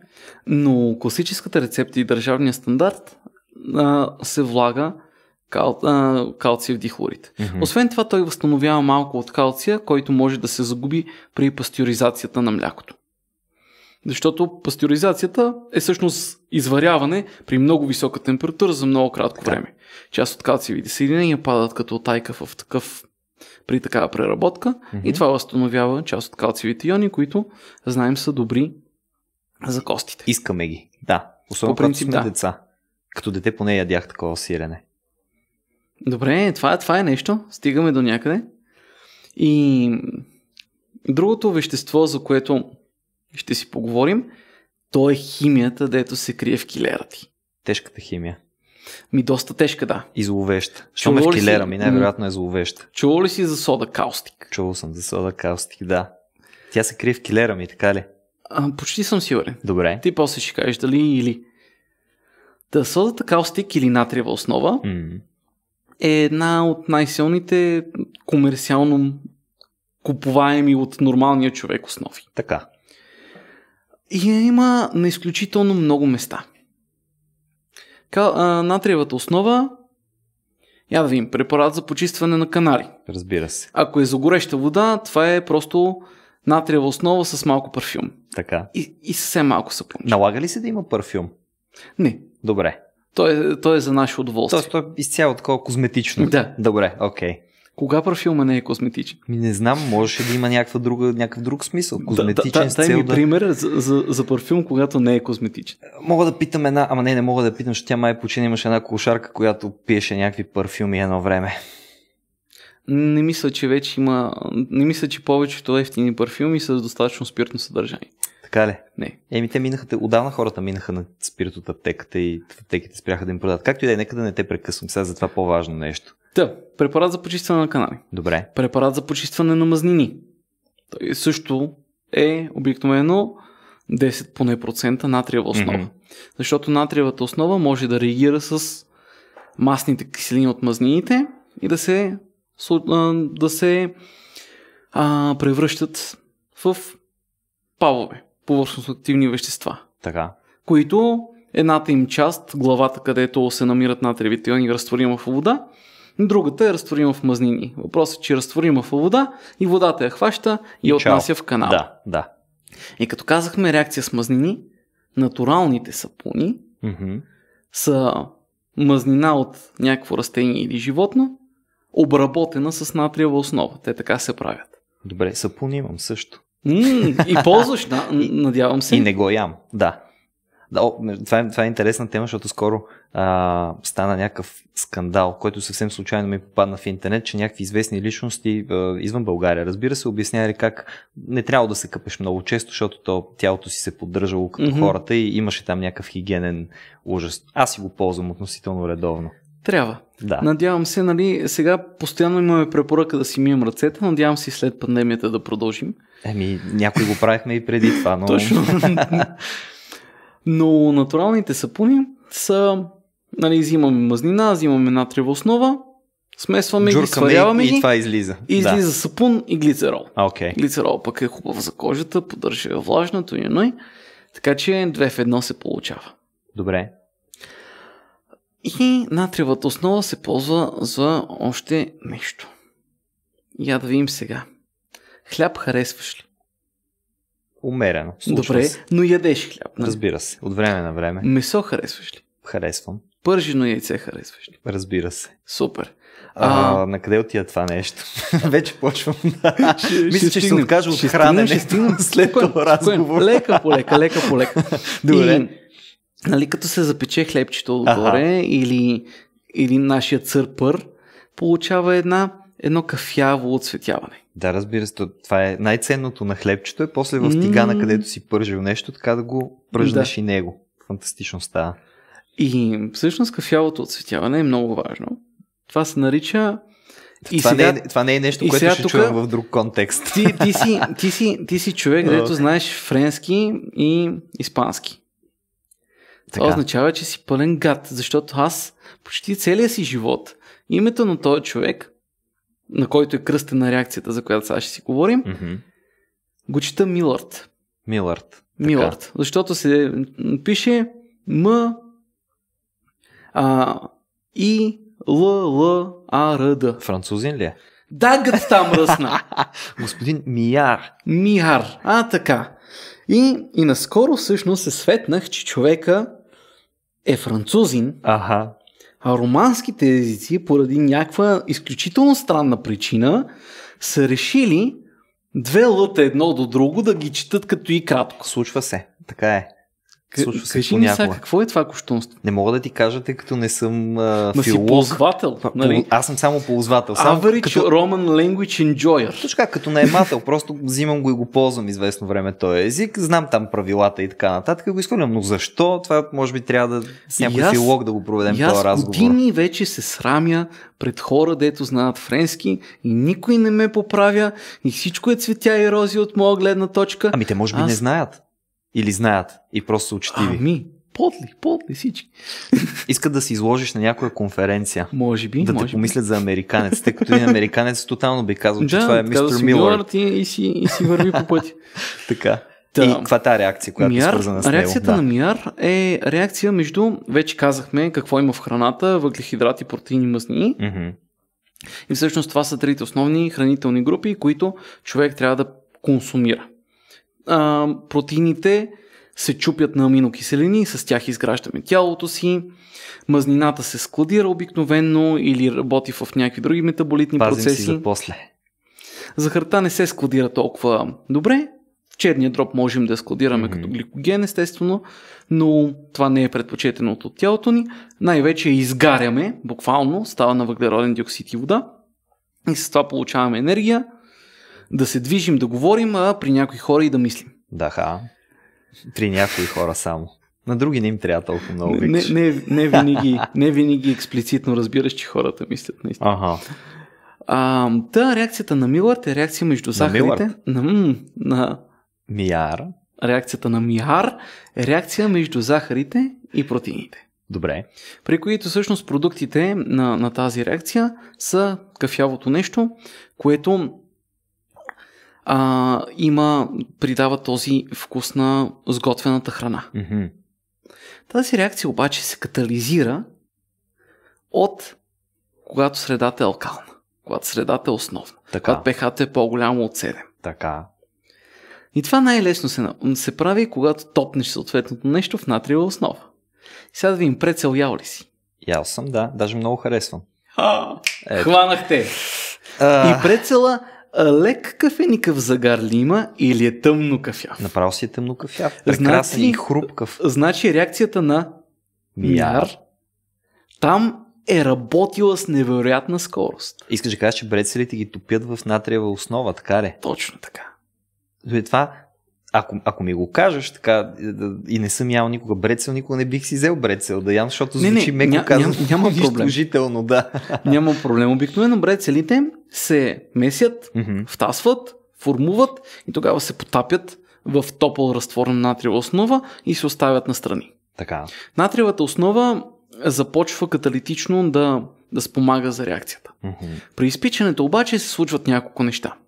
Но класическата рецепта и държавния стандарт а, се влага кал, а, калция в дихлорид. Mm-hmm. Освен това, той възстановява малко от калция, който може да се загуби при пастеризацията на млякото. Защото пастеризацията е всъщност изваряване при много висока температура за много кратко време. Част от калциевите съединения падат като тайка в такъв при такава преработка mm-hmm. и това възстановява част от калциевите иони, които знаем са добри за костите. Искаме ги, да. Особено По принцип, като сме да. деца. Като дете поне ядях такова сирене. Добре, това, това е нещо. Стигаме до някъде. И другото вещество, за което ще си поговорим, то е химията, дето се крие в килера ти. Тежката химия. Ми доста тежка, да. И зловеща. Е в лера ми най-вероятно е зловеща. Чувал ли си за сода каустик? Чувал съм за сода каустик, да. Тя се крие в килера ми, така ли? А, почти съм сигурен. Добре. Ти после ще кажеш дали или. Та содата каустик или натриева основа mm. е една от най-силните комерциално купуваеми от нормалния човек основи. Така. И има на изключително много места натриевата основа, я да видим, препарат за почистване на канари. Разбира се. Ако е за гореща вода, това е просто натриева основа с малко парфюм. Така. И, и съвсем малко сапунче. Налага ли се да има парфюм? Не. Добре. Той, е, той е за наше удоволствие. Тоест, той е изцяло такова козметично. Да. Добре, окей. Okay. Кога парфюма не е козметичен? не знам, можеше да има някаква друга, някакъв друг смисъл. Козметичен да, да, да, ми да... пример за, за, за, парфюм, когато не е козметичен. Мога да питам една, ама не, не мога да питам, защото тя май почина имаше една кошарка, която пиеше някакви парфюми едно време. Не мисля, че вече има, не мисля, че повечето ефтини парфюми са с достатъчно спиртно съдържание. Така ли? Не. Еми те минаха, отдавна хората минаха на спирт от аптеката и аптеките спряха да им продават. Както и да е, нека да не те прекъсвам сега за това по-важно нещо. Та, препарат за почистване на канали. Добре. Препарат за почистване на мазнини. Той също е обикновено 10 поне процента натриева основа. Mm-hmm. Защото натриевата основа може да реагира с масните киселини от мазнините и да се, да се а, превръщат в павове, повърхностно активни вещества. Така. Които едната им част, главата, където се намират натриевите иони, разтворима в вода, Другата е разтворима в мазнини. Въпросът е, че е разтворима в вода и водата я хваща и, и отнася в канала. Да, да. И като казахме реакция с мазнини, натуралните сапуни mm-hmm. са мазнина от някакво растение или животно, обработена с натриева основа. Те така се правят. Добре, сапуни имам също. М- и ползваш, да, (laughs) надявам се. И не го ям, да. Да, о, това, е, това е интересна тема, защото скоро а, стана някакъв скандал, който съвсем случайно ми попадна в интернет, че някакви известни личности а, извън България, разбира се, обяснявали как не трябва да се къпеш много често, защото то, тялото си се поддържало като mm-hmm. хората и имаше там някакъв хигиенен ужас. Аз си го ползвам относително редовно. Трябва. Да. Надявам се, нали, сега постоянно имаме препоръка да си мием ръцете, надявам се след пандемията да продължим. Еми, някой го правихме и преди това, но... Точно. (laughs) Но натуралните сапуни са, нали, взимаме мазнина, взимаме натриева основа, смесваме Джуркаме ги, сваряваме и, ги. И това излиза. И излиза да. сапун и глицерол. Okay. Глицерол пък е хубав за кожата, поддържа я влажна, и иной. Така че две в едно се получава. Добре. И натриевата основа се ползва за още нещо. Я да видим сега. Хляб харесваш ли? Умерено. Случва Добре, се. но ядеш хляб. Нали? Разбира се, от време на време. Месо харесваш ли? Харесвам. Пържено яйце харесваш ли? Разбира се. Супер. А, а, на къде отида това нещо? (laughs) Вече почвам. Мисля, че ще се откажа от хранене. Ще стигна (laughs) след това. разговор. Лека полека, лека полека. (laughs) Добре. И, нали, като се запече хлебчето отгоре ага. или, или нашия църпър, получава една едно кафяво отсветяване. Да, разбира се, това е най-ценното на хлебчето е после в тигана, mm. където си пържил нещо, така да го пръждаш да. и него. Фантастично става. И всъщност кафявото оцветяване е много важно. Това се нарича и това, сега, не е, това не е нещо, което ще тука, чувам в друг контекст. Ти, ти, си, ти, си, ти си човек, където (laughs) знаеш френски и испански. Така. Това означава, че си пълен гад, защото аз почти целия си живот името на този човек на който е кръстена на реакцията, за която сега ще си говорим, mm-hmm. го чета Милард. Милард. Милард. Защото се пише М а, И Л Л А Р Д. Французин ли е? Да, гът там ръсна. (laughs) Господин Мияр. Мияр. А, така. И, и наскоро всъщност се светнах, че човека е французин. Аха романските езици, поради някаква изключително странна причина, са решили две лъта едно до друго да ги четат като и кратко. Случва се, така е. Кажи ми сега, какво е това кощунство? Не мога да ти кажа, тъй като не съм а, филолог. Си ползвател, нали? Аз съм само ползвател. Сам, Average като... Roman Language Enjoyer. Точка, като наемател. просто взимам го и го ползвам известно време този език. Знам там правилата и така нататък и го изхвърлям. Но защо? Това може би трябва да с някой аз, филолог да го проведем този разговор. Аз години вече се срамя пред хора, дето знаят френски и никой не ме поправя и всичко е цветя и рози от моя гледна точка. Ами те може би аз... не знаят. Или знаят и просто са учтиви? Ами, потли, потли всички. (laughs) Искат да се изложиш на някоя конференция. Може би. Да може те помислят би. за американец, тъй като един американец тотално би казал, че да, това е мистер Милър. Да, и, и, си, и си върви по пъти. (laughs) така. Да. И каква е реакция, която е миар, е свързана с него? Реакцията да. на миар е реакция между, вече казахме какво има в храната, въглехидрати, протеини, мъсни. И всъщност това са трите основни хранителни групи, които човек трябва да консумира а, протеините се чупят на аминокиселини с тях изграждаме тялото си. Мазнината се складира обикновенно или работи в някакви други метаболитни Пазим процеси. Си за после. Захарта не се складира толкова добре. черния дроп можем да складираме mm-hmm. като гликоген, естествено, но това не е предпочетеното от тялото ни. Най-вече изгаряме, буквално, става на въглероден диоксид и вода. И с това получаваме енергия да се движим, да говорим, а при някои хора и да мислим. Да, ха. При някои хора само. На други не им трябва толкова много Не, Не, не, не, винаги, (laughs) не винаги експлицитно разбираш, че хората мислят наистина. Ага. А, та реакцията на Милард е реакция между захарите. На, на, на Миар. Реакцията на Миар е реакция между захарите и протеините. Добре. При които всъщност продуктите на, на тази реакция са кафявото нещо, което а, има, придава този вкус на сготвената храна. Mm-hmm. Тази реакция обаче се катализира от когато средата е алкална, когато средата е основна, така. когато ph е по-голямо от 7. Така. И това най-лесно се, се прави, когато топнеш съответното нещо в натриева основа. И сега да видим прецел ял ли си? Ял съм, да. Даже много харесвам. А, хванахте! А... И прецела лек кафеникъв загар ли има или е тъмно кафяв? Направо си е тъмно кафяв. Значи, Прекрасен значи, и хрупкав. Значи реакцията на Мяр там е работила с невероятна скорост. Искаш да кажеш, че брецелите ги топят в натриева основа, така ли? Точно така. Това ако, ако ми го кажеш така е, и не съм ял никога брецел, никога не бих си взел брецел да ям, защото не, звучи не, меко ня, казано ням, няма проблем. да. (laughs) Няма проблем. Обикновено брецелите се месят, mm-hmm. втасват, формуват и тогава се потапят в топъл разтвор на натриева основа и се оставят настрани. Така. Натриевата основа започва каталитично да, да спомага за реакцията. Mm-hmm. При изпичането обаче се случват няколко неща –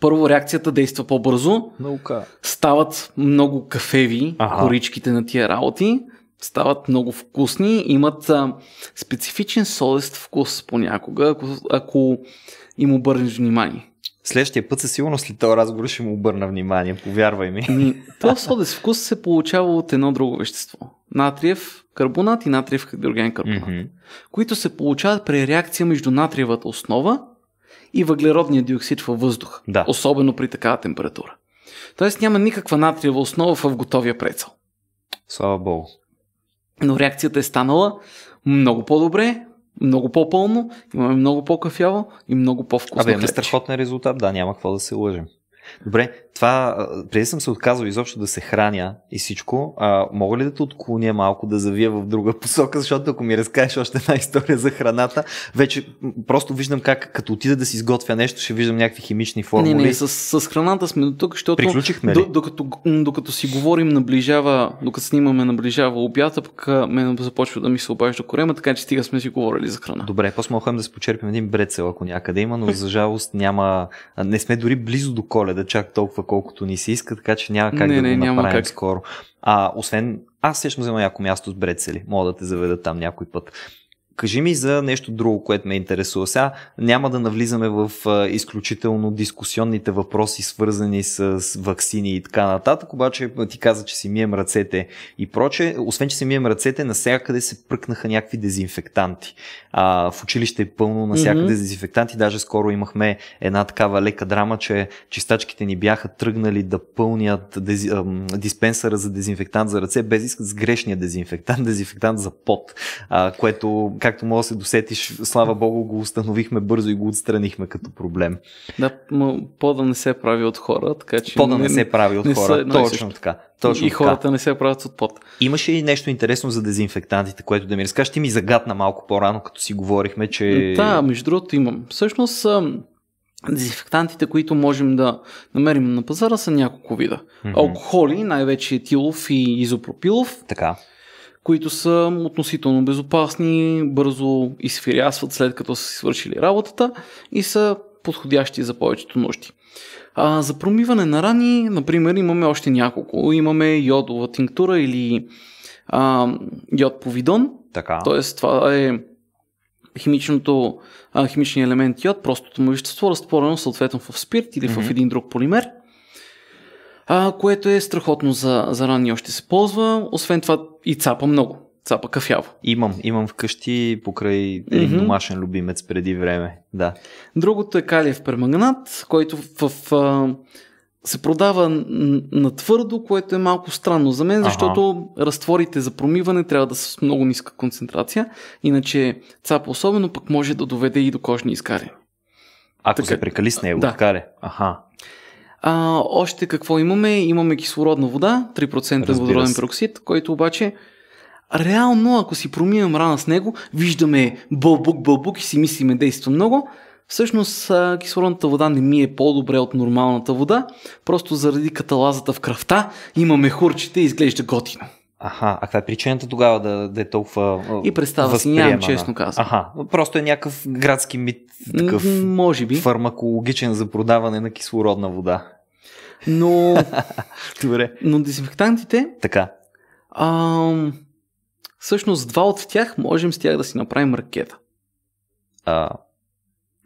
първо реакцията действа по-бързо. Наука. Стават много кафеви ага. коричките на тия работи. Стават много вкусни. Имат а, специфичен солест вкус понякога, ако, ако им обърнеш внимание. Следващия път със сигурност след този разговор ще му обърна внимание, повярвай ми. ми (laughs) този содес вкус се получава от едно друго вещество. Натриев карбонат и натриев хидроген карбонат, mm-hmm. които се получават при реакция между натриевата основа и въглеродния диоксид във въздух. Да. Особено при такава температура. Тоест няма никаква натриева основа в готовия прецел. Слава Богу. Но реакцията е станала много по-добре, много по-пълно, имаме много по-кафяво и много по-вкусно. Абе, имаме страхотен резултат, да, няма какво да се лъжим. Добре, това, преди съм се отказал изобщо да се храня и всичко, а, мога ли да те отклоня малко, да завия в друга посока, защото ако ми разкажеш още една (laughs) история за храната, вече просто виждам как като отида да си изготвя нещо, ще виждам някакви химични формули. Не, не, с, с храната сме до тук, защото Приключихме ли? Докато, докато си говорим, наближава, докато снимаме, наближава обята, пък мен започва да ми се обажда корема, така че стига сме си говорили за храна. Добре, после мога да се почерпим един брецел, ако някъде има, но за жалост няма, не сме дори близо до коледа, чак толкова толкова, колкото ни се иска, така че няма как не, да не, го направим как. скоро. А, освен, аз всъщност за едно яко място с Брецели. Мога да те заведа там някой път. Кажи ми за нещо друго, което ме интересува. Сега няма да навлизаме в изключително дискусионните въпроси, свързани с вакцини и така нататък, обаче ти каза, че си мием ръцете и проче. Освен, че си мием ръцете, насякъде се пръкнаха някакви дезинфектанти. А, в училище е пълно насякъде mm-hmm. дезинфектанти. Даже скоро имахме една такава лека драма, че чистачките ни бяха тръгнали да пълнят дези... диспенсъра за дезинфектант за ръце, без искат с грешния дезинфектант, (laughs) дезинфектант за пот, а, което както може да се досетиш, слава богу, го установихме бързо и го отстранихме като проблем. Да, но по да не се прави от хора, така че... По да не, не се прави от хора, са, точно така. Точно и така. хората не се правят от пот. Имаше и нещо интересно за дезинфектантите, което да ми разкажеш. Ти ми загадна малко по-рано, като си говорихме, че... Да, между другото имам. Всъщност Дезинфектантите, които можем да намерим на пазара са няколко вида. Mm-hmm. Алкохоли, най-вече етилов и изопропилов. Така които са относително безопасни, бързо изфирясват след като са си свършили работата и са подходящи за повечето нужди. А, за промиване на рани, например, имаме още няколко. Имаме йодова тинктура или а, йод повидон. Така. Тоест, това е химичното, а, химичния елемент йод, простото му вещество, разтворено съответно в спирт или mm-hmm. в един друг полимер а, което е страхотно за, за ранни още се ползва. Освен това и цапа много. Цапа кафяво. Имам, имам вкъщи покрай един mm-hmm. домашен любимец преди време. Да. Другото е калиев перманганат, който в, в в, се продава на твърдо, което е малко странно за мен, защото ага. разтворите за промиване трябва да са с много ниска концентрация, иначе цапа особено пък може да доведе и до кожни изкари. Ако така, се прекали с него, да. така ли? Аха. А, още какво имаме? Имаме кислородна вода, 3% водороден пероксид, който обаче реално, ако си промием рана с него, виждаме бълбук, бълбук и си мислиме действа много. Всъщност кислородната вода не ми е по-добре от нормалната вода, просто заради каталазата в кръвта имаме хурчите и изглежда готино. Аха, а каква е причината тогава да, да е толкова И представа си нямам, честно казвам. Аха, просто е някакъв градски мит, такъв Може би. фармакологичен за продаване на кислородна вода. Но, (laughs) Добре. но дезинфектантите така. А, всъщност два от тях можем с тях да си направим ракета. А,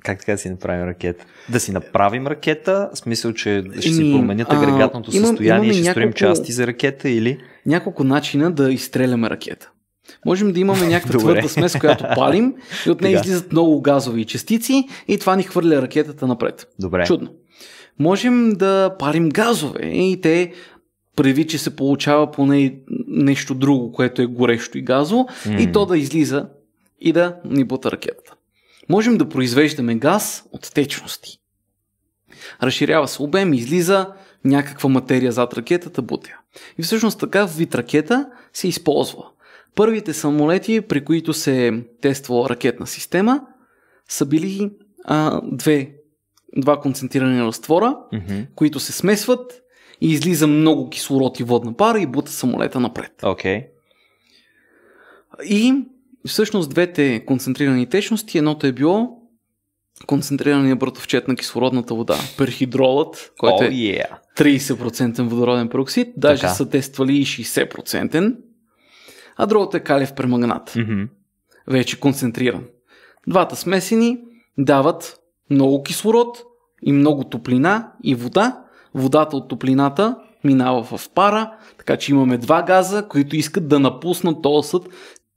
как така да си направим ракета? Да си направим ракета, в смисъл, че ще си ами, променят агрегатното а, имам, състояние, ще няколко, строим части за ракета или... Няколко начина да изстреляме ракета. Можем да имаме (laughs) някаква твърда смес, която (laughs) палим и от нея излизат много газови частици и това ни хвърля ракетата напред. Добре. Чудно можем да парим газове и те преди че се получава поне нещо друго, което е горещо и газово mm. и то да излиза и да ни потъркят. Можем да произвеждаме газ от течности. Разширява се обем, излиза някаква материя зад ракетата, бутя. И всъщност така вид ракета се използва. Първите самолети, при които се е тествала ракетна система, са били а, две два концентрирани разтвора, mm-hmm. които се смесват и излиза много кислород и водна пара и бута самолета напред. Okay. И всъщност двете концентрирани течности, едното е било концентрирания братовчет на кислородната вода, перхидролът, който е oh, yeah. е 30% водороден пероксид, даже така. са тествали и 60%, а другото е калев премагнат, mm-hmm. вече концентриран. Двата смесени дават много кислород и много топлина и вода. Водата от топлината минава в пара, така че имаме два газа, които искат да напуснат този съд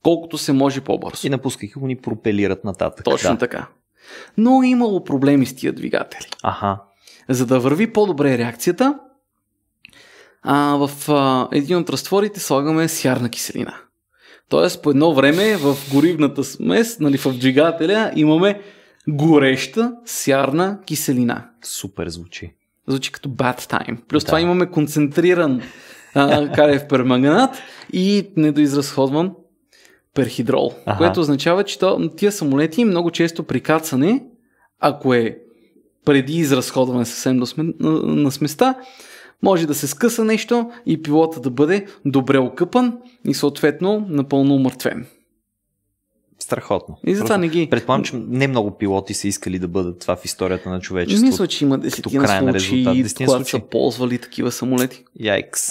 колкото се може по-бързо. И напускайки го ни пропелират нататък. Точно да. така. Но е имало проблеми с тия двигатели. Аха. За да върви по-добре реакцията, а, в а, един от разтворите слагаме сярна киселина. Тоест, по едно време в горивната смес, нали, в двигателя, имаме гореща сярна киселина. Супер звучи. Звучи като bad time. Плюс да. това имаме концентриран калиев (laughs) калев перманганат и недоизразходван перхидрол, ага. което означава, че то, тия самолети много често при кацане, ако е преди изразходване съвсем до сме, на, на сместа, може да се скъса нещо и пилота да бъде добре окъпан и съответно напълно умъртвен. Страхотно. И затова Просто, не ги. Предполагам, че не много пилоти са искали да бъдат това в историята на човечеството. Мисля, че има десетина случаи, десетина когато случаи. са ползвали такива самолети. Яйкс.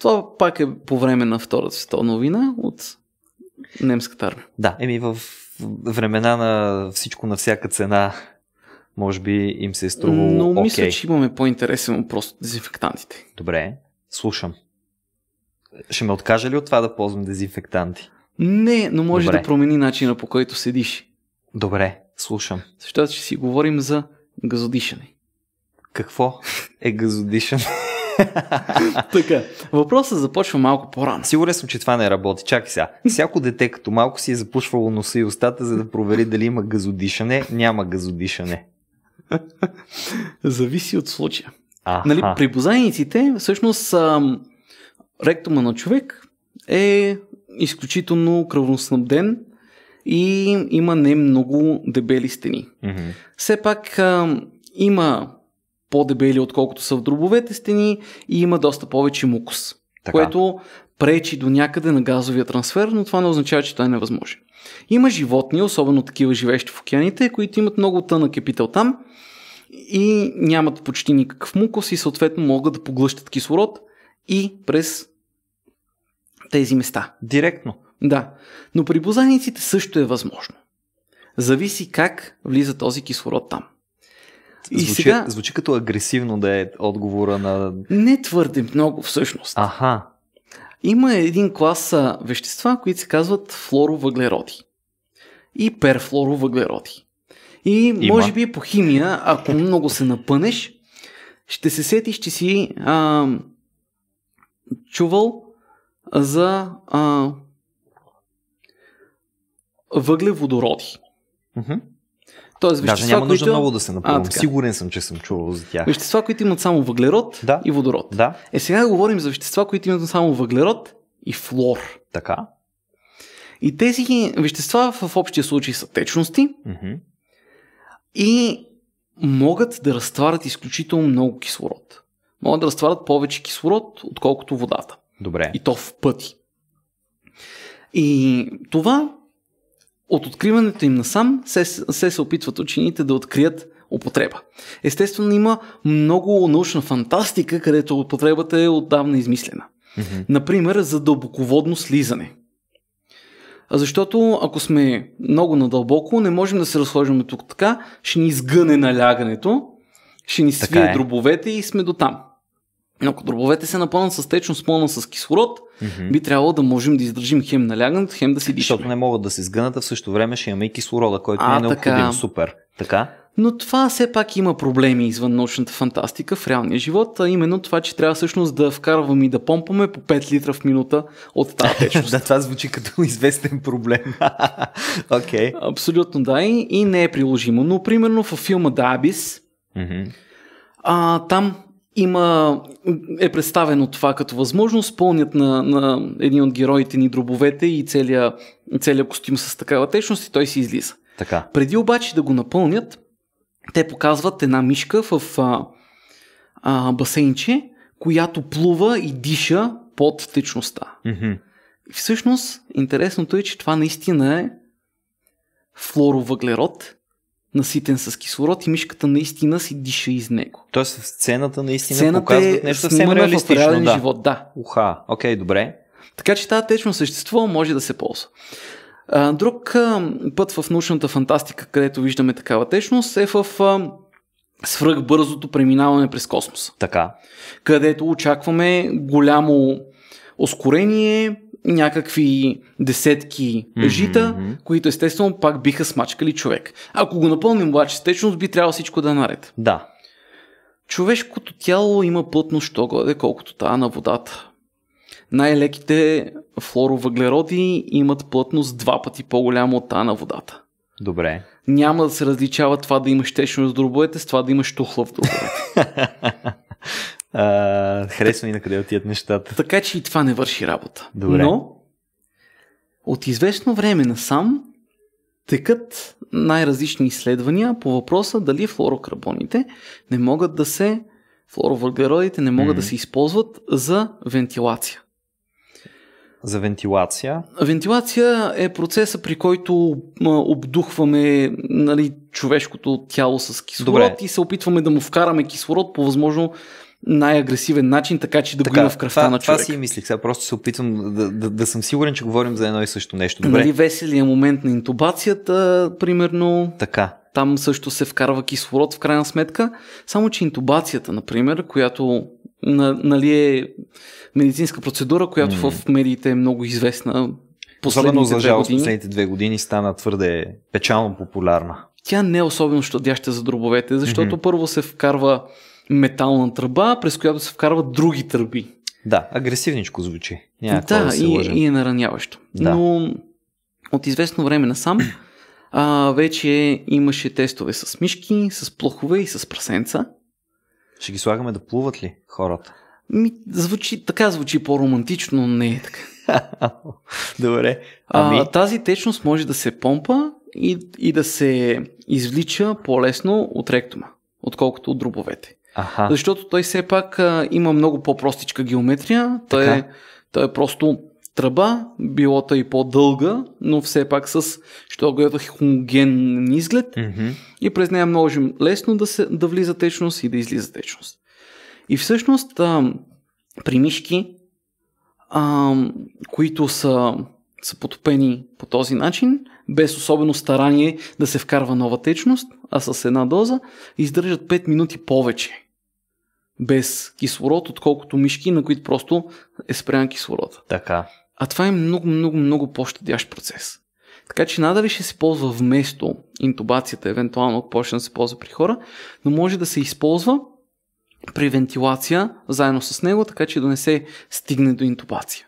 Това пак е по време на Втората световна война от немската армия. Да, еми в времена на всичко на всяка цена може би им се е струвало Но okay. мисля, че имаме по-интересен въпрос от дезинфектантите. Добре, слушам. Ще ме откажа ли от това да ползвам дезинфектанти? Не, но може Добре. да промени начина по който седиш. Добре, слушам. Защото ще си говорим за газодишане. Какво е газодишане? (laughs) така, въпросът започва малко по-рано. Сигурен съм, че това не работи. Чакай сега. Всяко дете като малко си е запушвало носа и устата, за да провери дали има газодишане. Няма газодишане. Зависи от случая. Нали, Аха. Нали, при бозайниците, всъщност, ректума на човек е изключително кръвноснабден и има не много дебели стени. Mm-hmm. Все пак а, има по-дебели, отколкото са в дробовете стени и има доста повече мукус, така. което пречи до някъде на газовия трансфер, но това не означава, че той е невъзможен. Има животни, особено такива живещи в океаните, които имат много тънък епител там и нямат почти никакъв мукус и съответно могат да поглъщат кислород и през тези места. Директно. Да. Но при бозайниците също е възможно. Зависи как влиза този кислород там. И звучи, сега... звучи като агресивно да е отговора на... Не твърде много всъщност. Аха. Има един клас вещества, които се казват флоровъглероди и перфлоровъглероди. И Има. може би по химия, ако много се напънеш, ще се сетиш, че си а, чувал за а, въглеводороди. Тоест, вещества, Даже няма нужда които... много да се напълвам. А, Сигурен съм, че съм чувал за тях. Вещества, които имат само въглерод да. и водород. Да. Е, сега говорим за вещества, които имат само въглерод и флор. Така. И тези вещества в общия случай са течности mm-hmm. и могат да разтварят изключително много кислород. Могат да разтварят повече кислород, отколкото водата. Добре. И то в пъти. И това от откриването им насам се, се, се опитват учените да открият употреба. Естествено има много научна фантастика, където употребата е отдавна измислена. Mm-hmm. Например, за дълбоководно слизане. Защото ако сме много надълбоко, не можем да се разхождаме тук така, ще ни изгъне налягането, ще ни свие е. дробовете и сме до там. Но Ако дробовете се напълнат с течност, пълна с кислород, mm-hmm. би трябвало да можем да издържим хем налягнат, хем да си дишаме. Защото не могат да се сгънат, а в същото време ще имаме и кислорода, който а, не е необходим. Така. Супер. Така? Но това все пак има проблеми извън научната фантастика в реалния живот, а именно това, че трябва всъщност да вкарваме и да помпаме по 5 литра в минута от тази (laughs) течност. да, това звучи като (laughs) известен проблем. okay. (laughs) Абсолютно да, и, и не е приложимо. Но примерно във филма Дабис mm-hmm. а, там има, е представено това като възможност. пълнят на, на един от героите ни дробовете и целият целия костюм с такава течност и той си излиза. Така. Преди обаче да го напълнят, те показват една мишка в а, а, басейнче, която плува и диша под течността. Mm-hmm. Всъщност, интересното е, че това наистина е флоровъглерод, наситен с кислород и мишката наистина си диша из него. Тоест в сцената наистина сцената показват е нещо съвсем реалистично. В реален да. живот, да. Уха, окей, okay, добре. Така че тази течно същество може да се ползва. Друг път в научната фантастика, където виждаме такава течност, е в свръхбързото преминаване през космоса. Така. Където очакваме голямо ускорение, някакви десетки mm-hmm. жита, които естествено пак биха смачкали човек. Ако го напълним обаче с течност, би трябвало всичко да е наред. Да. Човешкото тяло има плътност, що колкото тая на водата. Най-леките флоровъглероди имат плътност два пъти по-голяма от тая на водата. Добре. Няма да се различава това да имаш течност в дробовете с това да имаш тухла в дробовете. (laughs) А, харесва ни на къде нещата. Така че и това не върши работа. Добре. Но от известно време насам текат най-различни изследвания по въпроса дали флорокарбоните не могат да се флоровъглеродите не могат mm. да се използват за вентилация. За вентилация? Вентилация е процеса, при който обдухваме нали, човешкото тяло с кислород Добре. и се опитваме да му вкараме кислород по възможно най-агресивен начин, така че да така, го има в кръвта това, на човек. Това си мислих, сега просто се опитвам да, да, да съм сигурен, че говорим за едно и също нещо. Добре. Нали веселия момент на интубацията, примерно. Така. Там също се вкарва кислород в крайна сметка, само че интубацията, например, която нали е медицинска процедура, която mm. в медиите е много известна. Особено за жал последните две години стана твърде печално популярна. Тя не е особено щадяща за дробовете, защото mm-hmm. първо се вкарва метална тръба, през която се вкарват други тръби. Да, агресивничко звучи. Няма да, да и, и е нараняващо. Да. Но от известно време насам а, вече имаше тестове с мишки, с плохове и с прасенца. Ще ги слагаме да плуват ли хората? Ми, звучи, така звучи по-романтично, но не е така. (laughs) Добре. Ами... А, тази течност може да се помпа и, и да се извлича по-лесно от ректума, отколкото от дробовете. Аха. Защото той все пак а, има много по-простичка геометрия. Той е, той е просто тръба, билота и по-дълга, но все пак с що гледа хомогенен изглед mm-hmm. и през нея можем лесно да, се, да влиза течност и да излиза течност. И всъщност а, при мишки, а, които са, са потопени по този начин, без особено старание да се вкарва нова течност – а с една доза издържат 5 минути повече без кислород, отколкото мишки, на които просто е спрян кислород. Така. А това е много, много, много по-щадящ процес. Така че надали ще се ползва вместо интубацията, евентуално ако почне да се ползва при хора, но може да се използва при вентилация заедно с него, така че да не се стигне до интубация.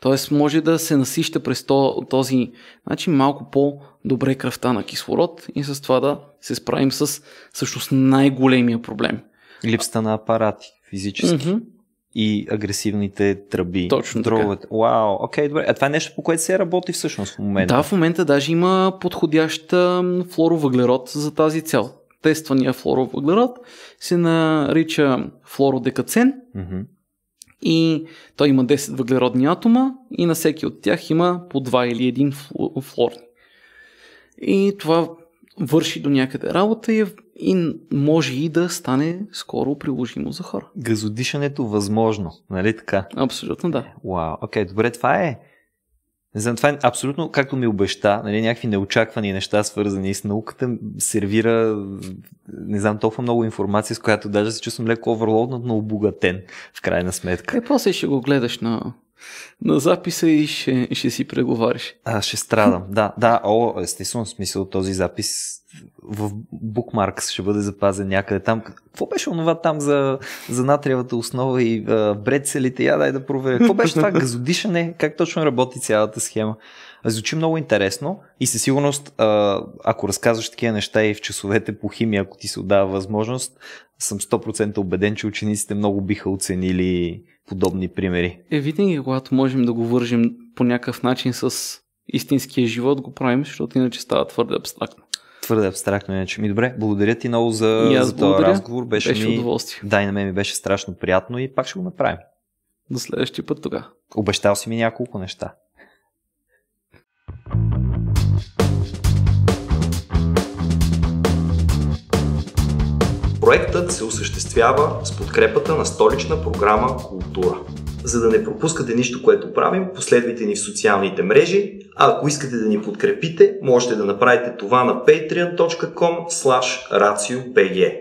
Тоест може да се насища през този значи малко по-добре кръвта на кислород и с това да се справим с всъщност най-големия проблем. Липста на апарати физически. Mm-hmm и агресивните тръби. Точно така. Вау, окей, добре. А това е нещо, по което се работи всъщност в момента. Да, в момента даже има подходящ флоровъглерод за тази цел. Тествания флоровъглерод се нарича флородекацен. Mm-hmm. И той има 10 въглеродни атома и на всеки от тях има по 2 или 1 флорни. И това върши до някъде работа и, е, и може и да стане скоро приложимо за хора. Газодишането възможно, нали така? Абсолютно да. Вау, окей, okay, добре, това е не знам, това е абсолютно, както ми обеща, нали, някакви неочаквани неща, свързани с науката, сервира, не знам, толкова много информация, с която даже се чувствам леко оверлоуднат, но обогатен, в крайна сметка. Е, после ще го гледаш на, на записа и ще, ще си преговариш. А, ще страдам, да, да, о, естествено, в смисъл този запис в букмаркс ще бъде запазен някъде там. Какво беше онова там за, за натриевата основа и брецелите? Я дай да проверя. Какво беше това (laughs) газодишане? Как точно работи цялата схема? Звучи много интересно и със сигурност, ако разказваш такива неща и в часовете по химия, ако ти се отдава възможност, съм 100% убеден, че учениците много биха оценили подобни примери. Е, винаги, когато можем да го вържим по някакъв начин с истинския живот, го правим, защото иначе става твърде абстрактно твърде абстрактно иначе. Ми добре, благодаря ти много за, за този разговор. Беше, беше ми... удоволствие. Дай на мен ми беше страшно приятно и пак ще го направим. До следващия път тога. Обещал си ми няколко неща. Проектът се осъществява с подкрепата на столична програма Култура за да не пропускате нищо, което правим, последвайте ни в социалните мрежи. А ако искате да ни подкрепите, можете да направите това на patreon.com slash